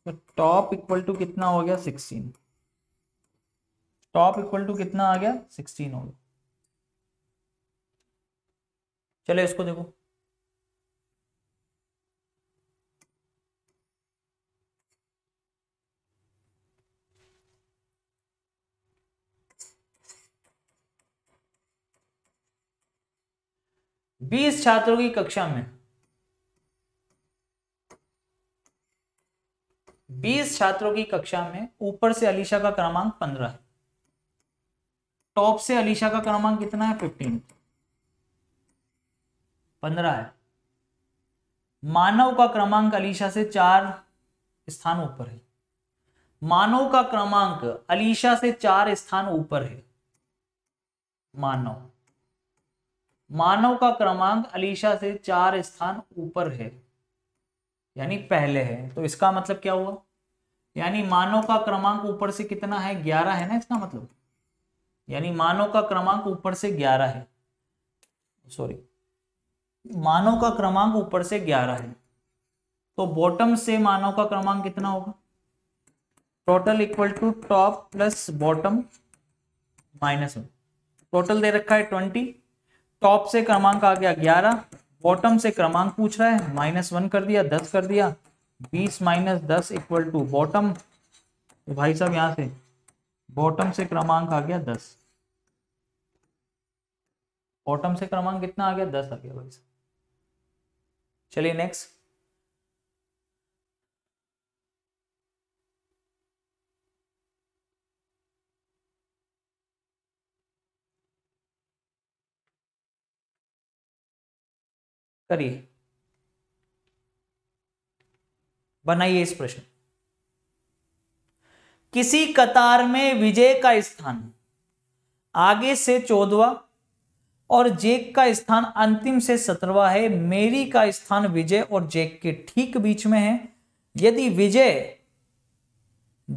तो टॉप इक्वल टू कितना हो गया सिक्सटीन टॉप इक्वल टू कितना आ गया सिक्सटीन हो गया चलो इसको देखो बीस छात्रों की कक्षा में बीस छात्रों की कक्षा में ऊपर से अलीशा का क्रमांक पंद्रह है टॉप से अलीशा का क्रमांक कितना है फिफ्टीन पंद्रह है मानव का क्रमांक अलीशा से चार स्थान ऊपर है मानव का क्रमांक अलीशा से चार स्थान ऊपर है मानव मानव का क्रमांक अलीशा से चार स्थान ऊपर है यानी पहले है तो इसका मतलब क्या हुआ यानी मानव का क्रमांक ऊपर से कितना है ग्यारह है ना इसका मतलब यानी मानव का क्रमांक ऊपर से ग्यारह है सॉरी मानव का क्रमांक ऊपर से ग्यारह है तो बॉटम से मानव का क्रमांक कितना होगा total equal to top plus bottom minus one total दे रखा है ट्वेंटी टॉप से क्रमांक आ गया ग्यारह बॉटम से क्रमांक पूछ रहा है माइनस वन कर दिया दस कर दिया बीस माइनस दस इक्वल टू बॉटम तो भाई साहब यहां से बॉटम से क्रमांक आ गया दस बॉटम से क्रमांक कितना आ गया दस आ गया भाई साहब चलिए नेक्स्ट करिए बनाइए इस प्रश्न किसी कतार में विजय का स्थान आगे से चौदवा और जेक का स्थान अंतिम से सत्रवा है मेरी का स्थान विजय और जेक के ठीक बीच में है यदि विजय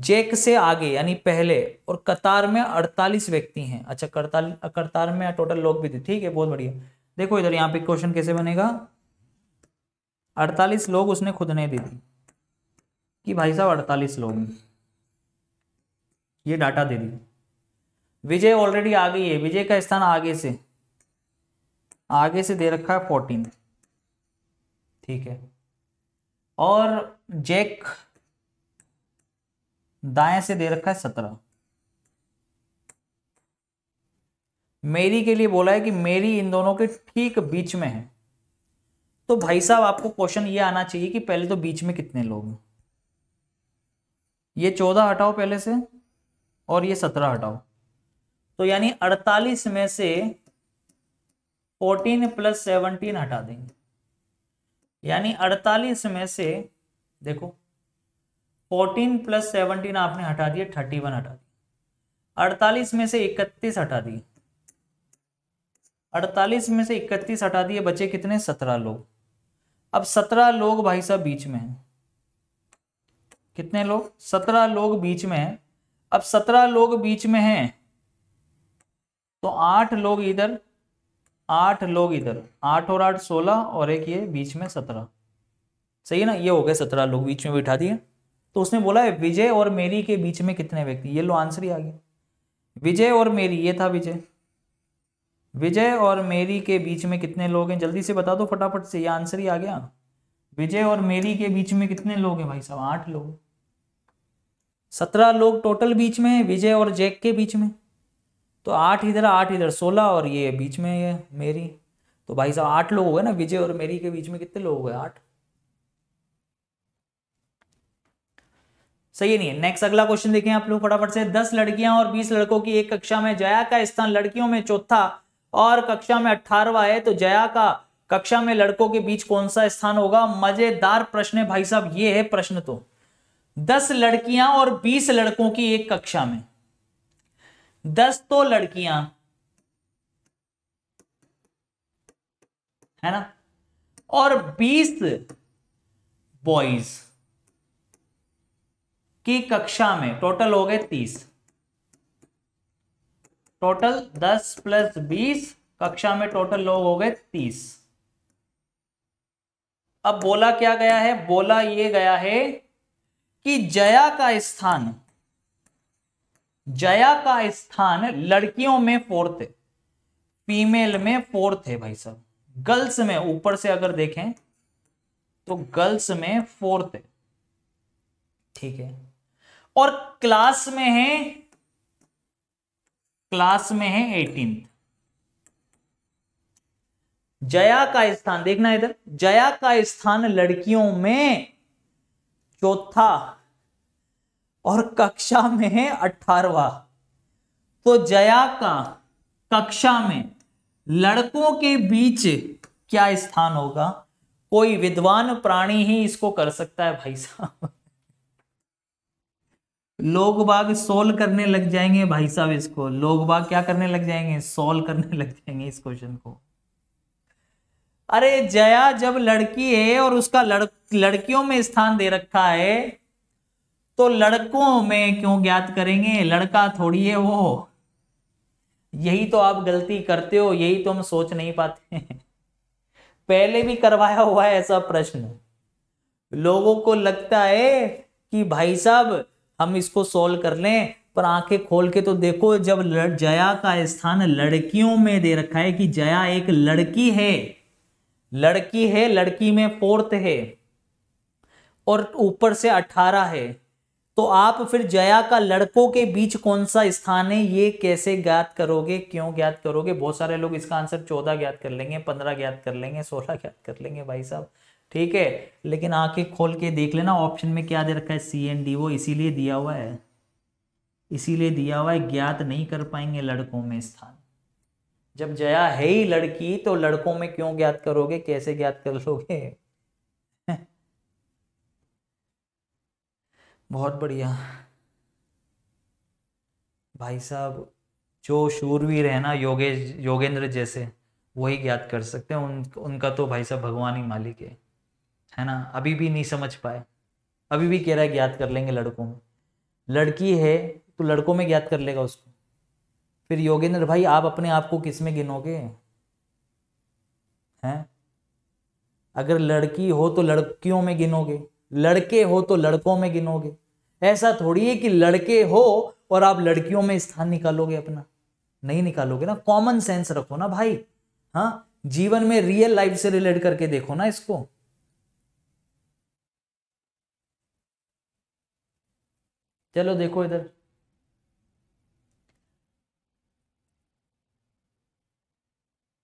जेक से आगे यानी पहले और कतार में 48 व्यक्ति हैं अच्छा कतार में टोटल लोग भी थे ठीक है बहुत बढ़िया देखो इधर यहाँ पे क्वेश्चन कैसे बनेगा अड़तालीस लोग उसने खुद ने दी थी कि भाई साहब अड़तालीस लोग ये डाटा दे दी विजय ऑलरेडी आ गई है विजय का स्थान आगे से आगे से दे रखा है फोर्टीन ठीक है और जैक दाएं से दे रखा है सत्रह मेरी के लिए बोला है कि मेरी इन दोनों के ठीक बीच में है तो भाई साहब आपको क्वेश्चन ये आना चाहिए कि पहले तो बीच में कितने लोग हैं ये चौदह हटाओ पहले से और ये सत्रह हटाओ तो यानी अड़तालीस में से फोर्टीन प्लस सेवनटीन हटा देंगे यानी अड़तालीस में से देखो फोर्टीन प्लस सेवनटीन आपने हटा दिए थर्टी वन हटा दिए अड़तालीस में से इकतीस हटा दिए अड़तालीस में से इकतीस हटा दिए बचे कितने सत्रह लोग अब सत्रह लोग भाई साहब बीच में हैं कितने लोग सत्रह लोग बीच में हैं अब सत्रह लोग बीच में हैं तो आठ लोग इधर आठ लोग इधर आठ और आठ सोलह और एक ये बीच में सत्रह सही है ना ये हो गए सत्रह लोग बीच में बिठा दिए तो उसने बोला है विजय और मेरी के बीच में कितने व्यक्ति ये लो आंसर ही आ गया विजय और मेरी ये था विजय विजय और मेरी के बीच में कितने लोग हैं जल्दी से बता दो फटाफट से ये आंसर ही आ गया विजय और मेरी के बीच में कितने लोग हैं भाई साहब आठ लोग सत्रह लोग टोटल बीच में है विजय और जैक के बीच में तो आठ इधर आठ इधर सोलह और ये बीच में ये मेरी तो भाई साहब आठ लोग हो गए ना विजय और मेरी के बीच में कितने लोग हो गए आठ सही नहीं है नेक्स्ट अगला क्वेश्चन देखें आप लोग फटाफट से दस लड़कियां और बीस लड़कों की एक कक्षा में जया का स्थान लड़कियों में चौथा और कक्षा में अठारवा है तो जया का कक्षा में लड़कों के बीच कौन सा स्थान होगा मजेदार प्रश्न है भाई साहब ये है प्रश्न तो दस लड़कियां और बीस लड़कों की एक कक्षा में दस तो लड़कियां है ना और बीस बॉयज की कक्षा में टोटल हो गए तीस टोटल दस प्लस बीस कक्षा में टोटल लोग हो गए तीस अब बोला क्या गया है बोला ये गया है कि जया का स्थान जया का स्थान लड़कियों में फोर्थ है फीमेल में फोर्थ है भाई साहब गर्ल्स में ऊपर से अगर देखें तो गर्ल्स में फोर्थ है ठीक है और क्लास में है क्लास में है एटीन जया का स्थान देखना इधर जया का स्थान लड़कियों में चौथा और कक्षा में है अठारवा तो जया का कक्षा में लड़कों के बीच क्या स्थान होगा कोई विद्वान प्राणी ही इसको कर सकता है भाई साहब लोग बाग सोल्व करने लग जाएंगे भाई साहब इसको लोग बाग क्या करने लग जाएंगे सोल्व करने <laughs> लग जाएंगे इस क्वेश्चन को अरे जया जब लड़की है और उसका लड़ लड़कियों में स्थान दे रखा है तो लड़कों में क्यों ज्ञात करेंगे लड़का थोड़ी है वो यही तो आप गलती करते हो यही तो हम सोच नहीं पाते <laughs> पहले भी करवाया हुआ है ऐसा प्रश्न लोगों को लगता है कि भाई साहब हम इसको सोल्व कर लें पर आंखें खोल के तो देखो जब जया का स्थान लड़कियों में दे रखा है कि जया एक लड़की है लड़की है लड़की में फोर्थ है और ऊपर से अठारह है तो आप फिर जया का लड़कों के बीच कौन सा स्थान है ये कैसे ज्ञात करोगे क्यों ज्ञात करोगे बहुत सारे लोग इसका आंसर चौदह ज्ञात कर लेंगे पंद्रह ज्ञात कर लेंगे सोलह ज्ञात कर लेंगे भाई साहब ठीक है लेकिन आके खोल के देख लेना ऑप्शन में क्या दे रखा है सी एन डी वो इसीलिए दिया हुआ है इसीलिए दिया हुआ है ज्ञात नहीं कर पाएंगे लड़कों में स्थान जब जया है ही लड़की तो लड़कों में क्यों ज्ञात करोगे कैसे ज्ञात कर लोगे <laughs> बहुत बढ़िया भाई साहब जो शूरवीर है ना योगेश योगेंद्र जैसे वही ज्ञात कर सकते हैं उन उनका तो भाई साहब भगवान ही मालिक है है ना अभी भी नहीं समझ पाए अभी भी कह रहा है ज्ञात कर लेंगे लड़कों में लड़की है तो लड़कों में ज्ञात कर लेगा उसको फिर योगेंद्र भाई आप अपने आप को किस में गिनोगे हैं अगर लड़की हो तो लड़कियों में गिनोगे लड़के हो तो लड़कों में गिनोगे ऐसा थोड़ी है कि लड़के हो और आप लड़कियों में स्थान निकालोगे अपना नहीं निकालोगे ना कॉमन सेंस रखो ना भाई हाँ जीवन में रियल लाइफ से रिलेट करके देखो ना इसको चलो देखो इधर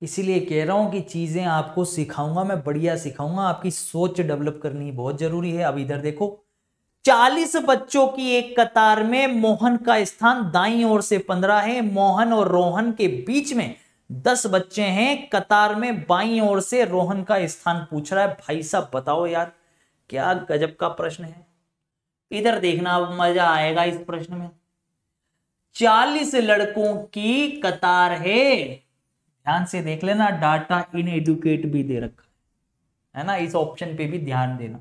इसीलिए कह रहा हूं कि चीज़ें आपको सिखाऊंगा मैं बढ़िया सिखाऊंगा आपकी सोच डेवलप करनी बहुत ज़रूरी है अब इधर देखो चालीस बच्चों की एक कतार में मोहन का स्थान दाई ओर से पंद्रह है मोहन और रोहन के बीच में दस बच्चे हैं कतार में बाई ओर से रोहन का स्थान पूछ रहा है भाई साहब बताओ यार क्या गजब का प्रश्न है इधर देखना मजा आएगा इस प्रश्न में चालीस लड़कों की कतार है ध्यान से देख लेना डाटा इन एडुकेट भी दे रखा है ना इस ऑप्शन पे भी ध्यान देना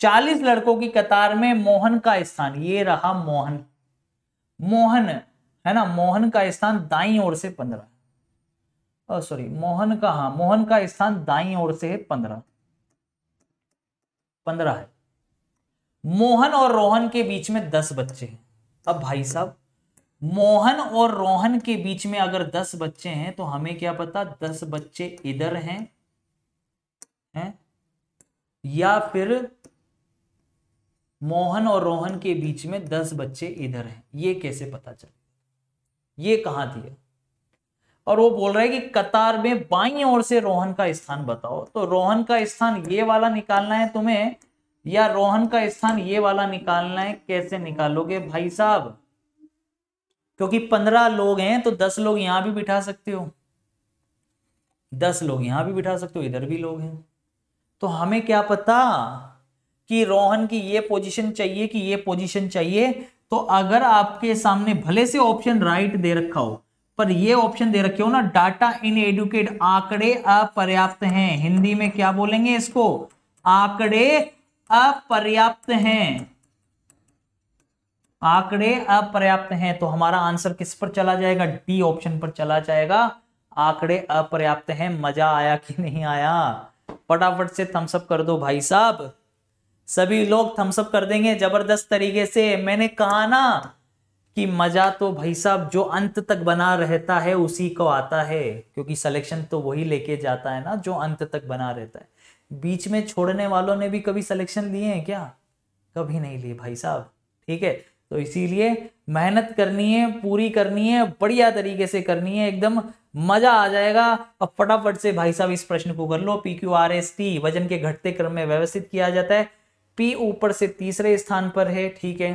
चालीस लड़कों की कतार में मोहन का स्थान ये रहा मोहन मोहन है ना मोहन का स्थान दाई ओर से पंद्रह सॉरी मोहन का हाँ मोहन का स्थान दाई ओर से है पंद्रह पंद्रह है मोहन और रोहन के बीच में दस बच्चे हैं अब भाई साहब मोहन और रोहन के बीच में अगर दस बच्चे हैं तो हमें क्या पता दस बच्चे इधर हैं हैं या फिर मोहन और रोहन के बीच में दस बच्चे इधर हैं ये कैसे पता चले ये कहां दिया और वो बोल रहा है कि कतार में बाई ओर से रोहन का स्थान बताओ तो रोहन का स्थान ये वाला निकालना है तुम्हें या रोहन का स्थान ये वाला निकालना है कैसे निकालोगे भाई साहब क्योंकि पंद्रह लोग हैं तो दस लोग यहां भी बिठा सकते हो दस लोग यहां भी बिठा सकते हो इधर भी लोग हैं तो हमें क्या पता कि रोहन की ये पोजीशन चाहिए कि ये पोजीशन चाहिए तो अगर आपके सामने भले से ऑप्शन राइट दे रखा हो पर ये ऑप्शन दे रखे हो ना डाटा इन एडुकेट आंकड़े अपर्याप्त हैं हिंदी में क्या बोलेंगे इसको आंकड़े अपर्याप्त हैं आंकड़े अपर्याप्त हैं तो हमारा आंसर किस पर चला जाएगा डी ऑप्शन पर चला जाएगा आंकड़े अपर्याप्त हैं मजा आया कि नहीं आया फटाफट से थम्सअप कर दो भाई साहब सभी लोग थम्सअप कर देंगे जबरदस्त तरीके से मैंने कहा ना कि मजा तो भाई साहब जो अंत तक बना रहता है उसी को आता है क्योंकि सिलेक्शन तो वही लेके जाता है ना जो अंत तक बना रहता है बीच में छोड़ने वालों ने भी कभी सिलेक्शन लिए हैं क्या कभी नहीं लिए भाई साहब ठीक है तो इसीलिए मेहनत करनी है पूरी करनी है बढ़िया तरीके से करनी है एकदम मजा आ जाएगा अब फटाफट से भाई साहब इस प्रश्न को कर लो P Q R S T वजन के घटते क्रम में व्यवस्थित किया जाता है पी ऊपर से तीसरे स्थान पर है ठीक है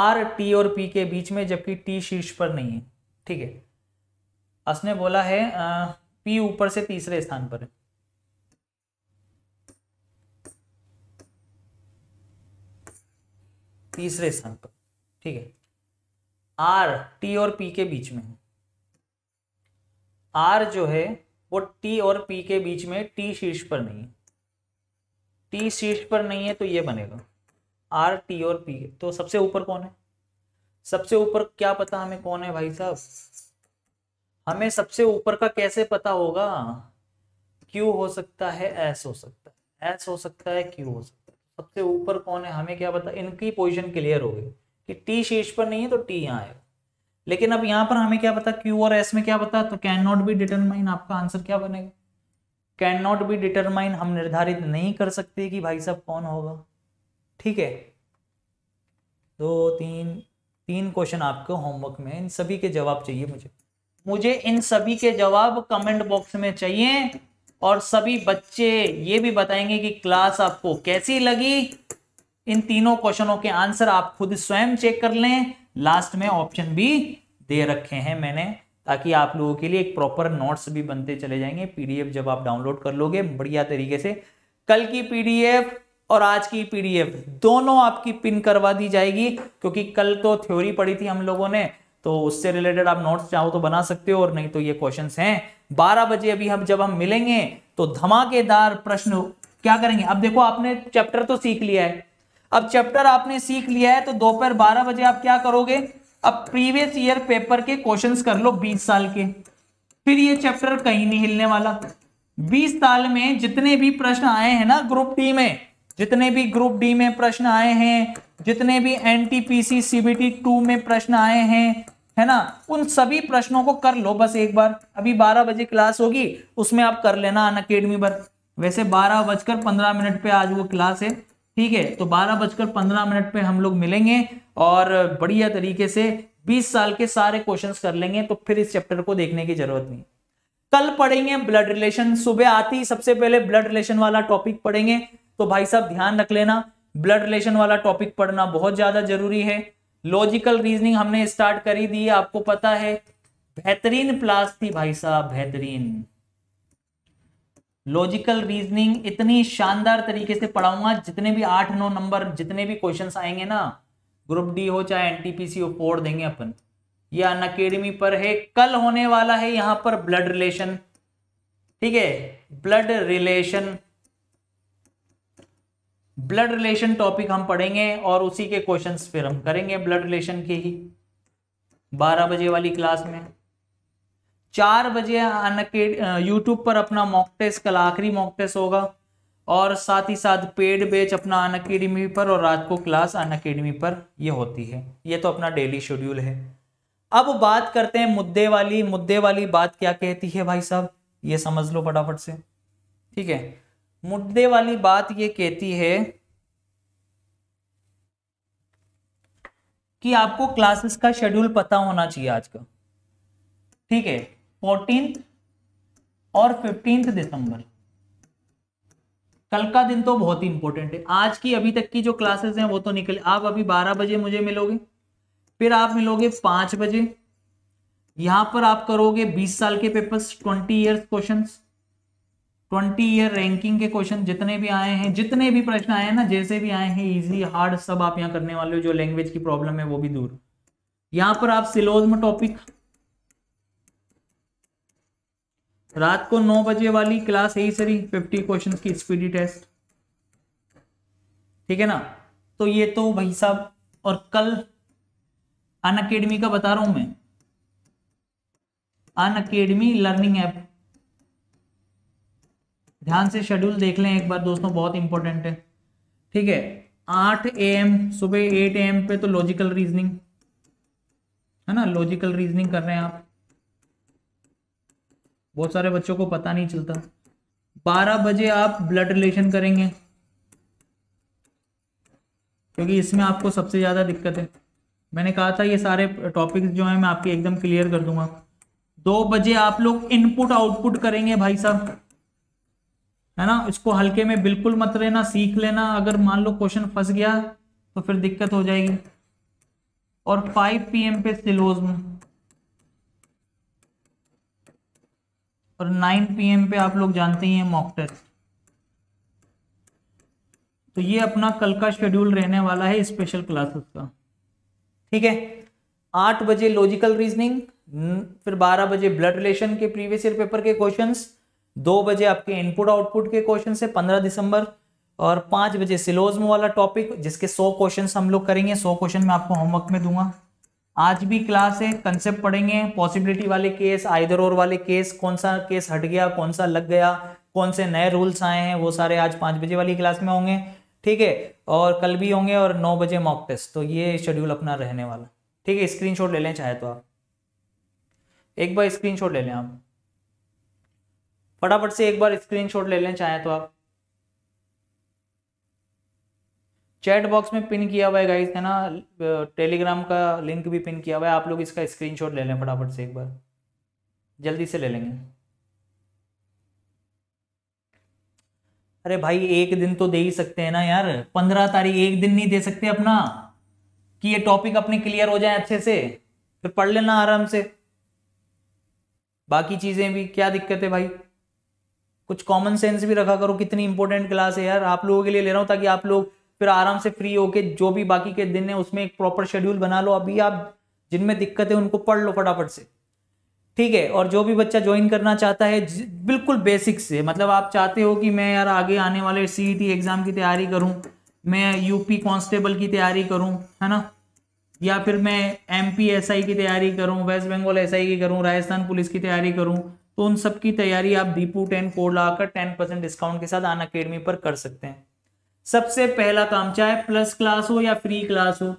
आर टी और पी के बीच में जबकि टी शीर्ष पर नहीं है ठीक है असने बोला है आ, पी ऊपर से तीसरे स्थान पर है तीसरे स्थान पर ठीक है आर टी और पी के बीच में है आर जो है वो टी और पी के बीच में टी शीर्ष पर नहीं है टी शीर्ष पर नहीं है तो ये बनेगा आर टी और पी तो सबसे ऊपर कौन है सबसे ऊपर क्या पता हमें कौन है भाई साहब हमें सबसे ऊपर का कैसे पता होगा क्यू हो सकता है एस हो सकता है एस हो सकता है क्यू हो सकता है सबसे ऊपर कौन है हमें क्या पता इनकी पोजिशन क्लियर हो गई कि टी शीर्ष पर नहीं है तो टी यहाँ आएगा लेकिन अब यहाँ पर हमें क्या पता क्यू और एस में क्या पता तो कैन नॉट बी डिटरमाइन आपका आंसर क्या बनेगा कैन नॉट बी डिटरमाइन हम निर्धारित नहीं कर सकते कि भाई साहब कौन होगा ठीक है दो तीन तीन क्वेश्चन आपके होमवर्क में इन सभी के जवाब चाहिए मुझे मुझे इन सभी के जवाब कमेंट बॉक्स में चाहिए और सभी बच्चे ये भी बताएंगे कि क्लास आपको कैसी लगी इन तीनों क्वेश्चनों के आंसर आप खुद स्वयं चेक कर लें लास्ट में ऑप्शन भी दे रखे हैं मैंने ताकि आप लोगों के लिए एक प्रॉपर नोट्स भी बनते चले जाएंगे पीडीएफ जब आप डाउनलोड कर लोगे बढ़िया तरीके से कल की पीडीएफ और आज की पीडीएफ दोनों आपकी पिन करवा दी जाएगी क्योंकि कल तो थ्योरी पढ़ी थी हम लोगों ने तो उससे रिलेटेड आप नोट्स चाहो तो बना सकते हो और नहीं तो ये क्वेश्चन हैं बारह बजे अभी हम जब हम मिलेंगे तो धमाकेदार प्रश्न क्या करेंगे अब देखो आपने चैप्टर तो सीख लिया है अब चैप्टर आपने सीख लिया है तो दोपहर बारह बजे आप क्या करोगे अब प्रीवियस ईयर पेपर के क्वेश्चंस कर लो बीस साल के फिर ये चैप्टर कहीं नहीं हिलने वाला बीस साल में जितने भी प्रश्न आए हैं ना ग्रुप डी में जितने भी ग्रुप डी में प्रश्न आए हैं जितने भी एनटीपीसी सीबीटी टू में प्रश्न आए हैं है ना उन सभी प्रश्नों को कर लो बस एक बार अभी बारह बजे क्लास होगी उसमें आप कर लेना अन अकेडमी पर वैसे बारह बजकर पंद्रह मिनट पे आज वो क्लास है ठीक है तो बारह बजकर पंद्रह मिनट पे हम लोग मिलेंगे और बढ़िया तरीके से बीस साल के सारे क्वेश्चंस कर लेंगे तो फिर इस चैप्टर को देखने की जरूरत नहीं कल पढ़ेंगे ब्लड रिलेशन सुबह आती ही सबसे पहले ब्लड रिलेशन वाला टॉपिक पढ़ेंगे तो भाई साहब ध्यान रख लेना ब्लड रिलेशन वाला टॉपिक पढ़ना बहुत ज्यादा जरूरी है लॉजिकल रीजनिंग हमने स्टार्ट कर ही दी आपको पता है बेहतरीन प्लास थी भाई साहब बेहतरीन लॉजिकल रीजनिंग इतनी शानदार तरीके से पढ़ाऊंगा जितने भी आठ नौ नंबर जितने भी क्वेश्चन आएंगे ना ग्रुप डी हो चाहे एनटीपीसी हो फोड़ देंगे अपन ये अन अकेडमी पर है कल होने वाला है यहां पर ब्लड रिलेशन ठीक है blood relation blood relation topic हम पढ़ेंगे और उसी के क्वेश्चंस फिर हम करेंगे ब्लड रिलेशन के ही बारह बजे वाली क्लास में चार बजे यूट्यूब पर अपना मॉक टेस्ट कल आखिरी मॉक टेस्ट होगा और साथ ही साथ पेड बेच अपना अन अकेडमी पर और रात को क्लास अन अकेडमी पर ये होती है ये तो अपना डेली शेड्यूल है अब बात करते हैं मुद्दे वाली मुद्दे वाली बात क्या कहती है भाई साहब ये समझ लो फटाफट से ठीक है मुद्दे वाली बात ये कहती है कि आपको क्लासेस का शेड्यूल पता होना चाहिए आज का ठीक है फोर्टीन और फिफ्टींथ दिसंबर कल का दिन तो बहुत ही इंपॉर्टेंट है आज की अभी तक की जो क्लासेस हैं वो तो निकले आप अभी 12 बजे मुझे मिलोगे फिर आप मिलोगे 5 बजे यहां पर आप करोगे 20 साल के papers 20 years questions twenty year ranking के क्वेश्चन जितने भी आए हैं जितने भी प्रश्न आए हैं ना जैसे भी आए हैं इजी हार्ड सब आप यहाँ करने वाले हो जो लैंग्वेज की प्रॉब्लम है वो भी दूर यहां पर आप में टॉपिक रात को नौ बजे वाली क्लास यही सर फिफ्टी क्वेश्चन की स्पीडी टेस्ट ठीक है ना तो ये तो भाई साहब और कल अन अकेडमी का बता रहा हूं मैं अन अकेडमी लर्निंग ऐप ध्यान से शेड्यूल देख लें एक बार दोस्तों बहुत इंपॉर्टेंट है ठीक है आठ ए एम सुबह एट ए एम पे तो लॉजिकल रीजनिंग है ना लॉजिकल रीजनिंग कर रहे हैं आप बहुत सारे बच्चों को पता नहीं चलता बारह बजे आप ब्लड रिलेशन करेंगे क्योंकि इसमें आपको सबसे ज़्यादा दिक्कत है मैंने कहा था ये सारे टॉपिक्स जो हैं मैं आपके एकदम क्लियर कर दूंगा दो बजे आप लोग इनपुट आउटपुट करेंगे भाई साहब है ना इसको हल्के में बिल्कुल मत लेना सीख लेना अगर मान लो क्वेश्चन फंस गया तो फिर दिक्कत हो जाएगी और 5 पीएम पे में और 9 पीएम पे आप लोग जानते ही हैं मॉक टेस्ट तो ये अपना कल का शेड्यूल रहने वाला है स्पेशल क्लासेस का ठीक है आठ बजे लॉजिकल रीजनिंग फिर बारह बजे ब्लड रिलेशन के प्रीवियस ईयर पेपर के क्वेश्चंस दो बजे आपके इनपुट आउटपुट के क्वेश्चन है पंद्रह दिसंबर और पांच बजे सिलोजम वाला टॉपिक जिसके सौ क्वेश्चन हम लोग करेंगे सौ क्वेश्चन में आपको होमवर्क में दूंगा आज भी क्लास है कंसेप्ट पढ़ेंगे पॉसिबिलिटी वाले केस आइदर और वाले केस कौन सा केस हट गया कौन सा लग गया कौन से नए रूल्स आए हैं वो सारे आज पांच बजे वाली क्लास में होंगे ठीक है और कल भी होंगे और नौ बजे मॉक टेस्ट तो ये शेड्यूल अपना रहने वाला ठीक है स्क्रीनशॉट ले लें चाहे तो आप एक बार स्क्रीनशॉट ले लें आप फटाफट से एक बार स्क्रीनशॉट ले लें चाहे तो आप चैट बॉक्स में पिन किया हुआ है गाइस है ना टेलीग्राम का लिंक भी पिन किया हुआ है आप लोग इसका स्क्रीनशॉट ले लें फटाफट से एक बार जल्दी से ले लेंगे अरे भाई एक दिन तो दे ही सकते हैं ना यार पंद्रह तारीख एक दिन नहीं दे सकते अपना कि ये टॉपिक अपने क्लियर हो जाए अच्छे से फिर पढ़ लेना आराम से बाकी चीजें भी क्या दिक्कत है भाई कुछ कॉमन सेंस भी रखा करो कितनी इंपॉर्टेंट क्लास है यार आप लोगों के लिए ले रहा हूँ ताकि आप लोग फिर आराम से फ्री होके जो भी बाकी के दिन है उसमें एक प्रॉपर शेड्यूल बना लो अभी आप जिनमें दिक्कत है उनको पढ़ लो फटाफट से ठीक है और जो भी बच्चा ज्वाइन करना चाहता है बिल्कुल बेसिक से मतलब आप चाहते हो कि मैं यार आगे आने वाले सीईटी एग्जाम e की तैयारी करूं मैं यूपी कांस्टेबल की तैयारी करूं है ना या फिर मैं एमपी की तैयारी करूं वेस्ट बंगाल एसआई की करूं राजस्थान पुलिस की तैयारी करूं तो उन सब की तैयारी आप दीपू टेन कोड लगाकर टेन परसेंट डिस्काउंट के साथ अन अकेडमी पर कर सकते हैं सबसे पहला काम चाहे प्लस क्लास हो या फ्री क्लास हो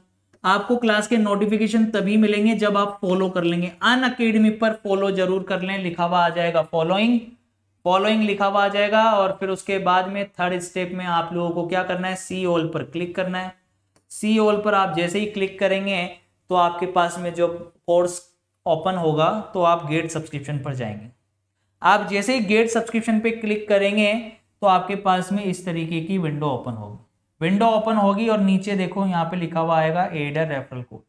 आपको क्लास के नोटिफिकेशन तभी मिलेंगे जब आप फॉलो कर लेंगे अन अकेडमी पर फॉलो जरूर कर लें लिखा हुआ आ जाएगा फॉलोइंग फॉलोइंग लिखा हुआ आ जाएगा और फिर उसके बाद में थर्ड स्टेप में आप लोगों को क्या करना है सी ऑल पर क्लिक करना है सी ऑल पर आप जैसे ही क्लिक करेंगे तो आपके पास में जो कोर्स ओपन होगा तो आप गेट सब्सक्रिप्शन पर जाएंगे आप जैसे ही गेट सब्सक्रिप्शन पे क्लिक करेंगे तो आपके पास में इस तरीके की विंडो ओपन होगी विंडो ओपन होगी और नीचे देखो यहाँ पे लिखा हुआ आएगा add a referral code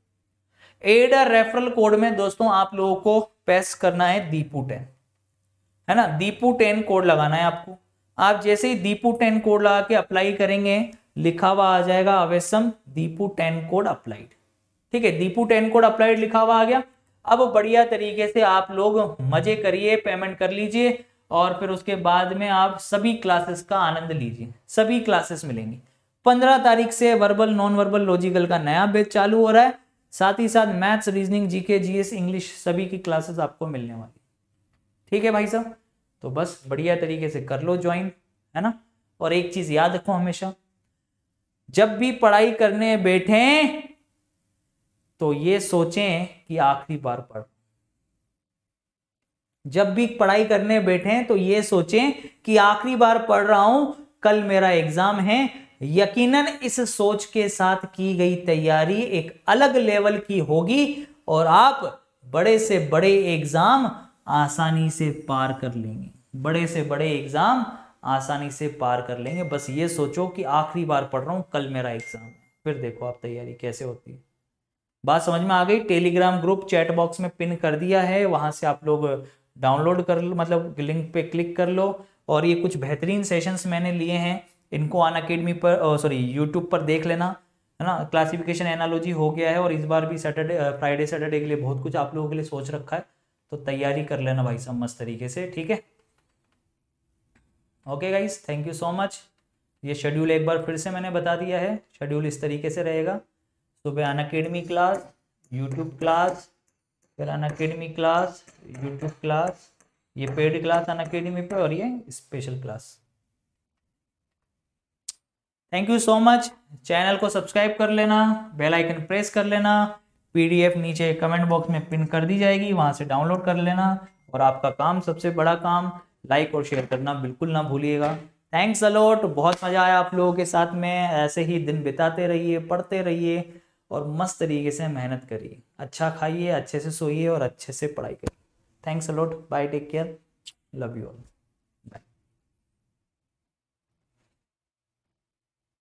add a referral code में दोस्तों आप लोगों को पेस करना है दीपू टेन है ना दीपू टेन कोड लगाना है आपको आप जैसे ही दीपू टेन कोड लगा के अप्लाई करेंगे लिखा हुआ आ जाएगा awesome Deepu ten code applied ठीक है दीपू टेन कोड अप्लाइड लिखा हुआ आ गया अब बढ़िया तरीके से आप लोग मजे करिए पेमेंट कर लीजिए और फिर उसके बाद में आप सभी क्लासेस का आनंद लीजिए सभी क्लासेस मिलेंगी पंद्रह तारीख से वर्बल नॉन वर्बल लॉजिकल का नया बेच चालू हो रहा है साथ ही साथ maths reasoning GK GS English सभी की क्लासेस आपको मिलने वाली ठीक है भाई साहब तो बस बढ़िया तरीके से कर लो ज्वाइन है ना और एक चीज याद रखो हमेशा जब भी पढ़ाई करने बैठे तो ये सोचें कि आखिरी बार पढ़ जब भी पढ़ाई करने बैठे तो ये सोचें कि आखिरी बार पढ़ रहा हूं कल मेरा एग्जाम है यकीनन इस सोच के साथ की गई तैयारी एक अलग लेवल की होगी और आप बड़े से बड़े एग्जाम आसानी से पार कर लेंगे बड़े से बड़े एग्जाम आसानी से पार कर लेंगे बस ये सोचो कि आखिरी बार पढ़ रहा हूं कल मेरा एग्जाम है फिर देखो आप तैयारी कैसे होती है बात समझ में आ गई टेलीग्राम ग्रुप चैट बॉक्स में पिन कर दिया है वहां से आप लोग डाउनलोड कर लो मतलब लिंक पे क्लिक कर लो और ये कुछ बेहतरीन सेशंस मैंने लिए हैं इनको अन अकेडमी पर सॉरी यूट्यूब पर देख लेना है ना क्लासिफिकेशन एनालॉजी हो गया है और इस बार भी सैटरडे फ्राइडे सैटरडे के लिए बहुत कुछ आप लोगों के लिए सोच रखा है तो तैयारी कर लेना भाई सब मस्त तरीके से ठीक है okay guys thank you so much ये शेड्यूल एक बार फिर से मैंने बता दिया है शेड्यूल इस तरीके से रहेगा सुबह Unacademy class YouTube class फिर Unacademy class YouTube class ये पेड क्लास अन अकेडमी पे और ये special class thank you so much channel को सब्सक्राइब कर लेना बेल आइकन प्रेस कर लेना पीडीएफ नीचे कमेंट बॉक्स में पिन कर दी जाएगी वहां से डाउनलोड कर लेना और आपका काम सबसे बड़ा काम लाइक और शेयर करना बिल्कुल ना भूलिएगा थैंक्स अलॉट बहुत मज़ा आया आप लोगों के साथ में ऐसे ही दिन बिताते रहिए पढ़ते रहिए और मस्त तरीके से मेहनत करिए अच्छा खाइए अच्छे से सोइए और अच्छे से पढ़ाई करिए thanks a lot bye take care love you all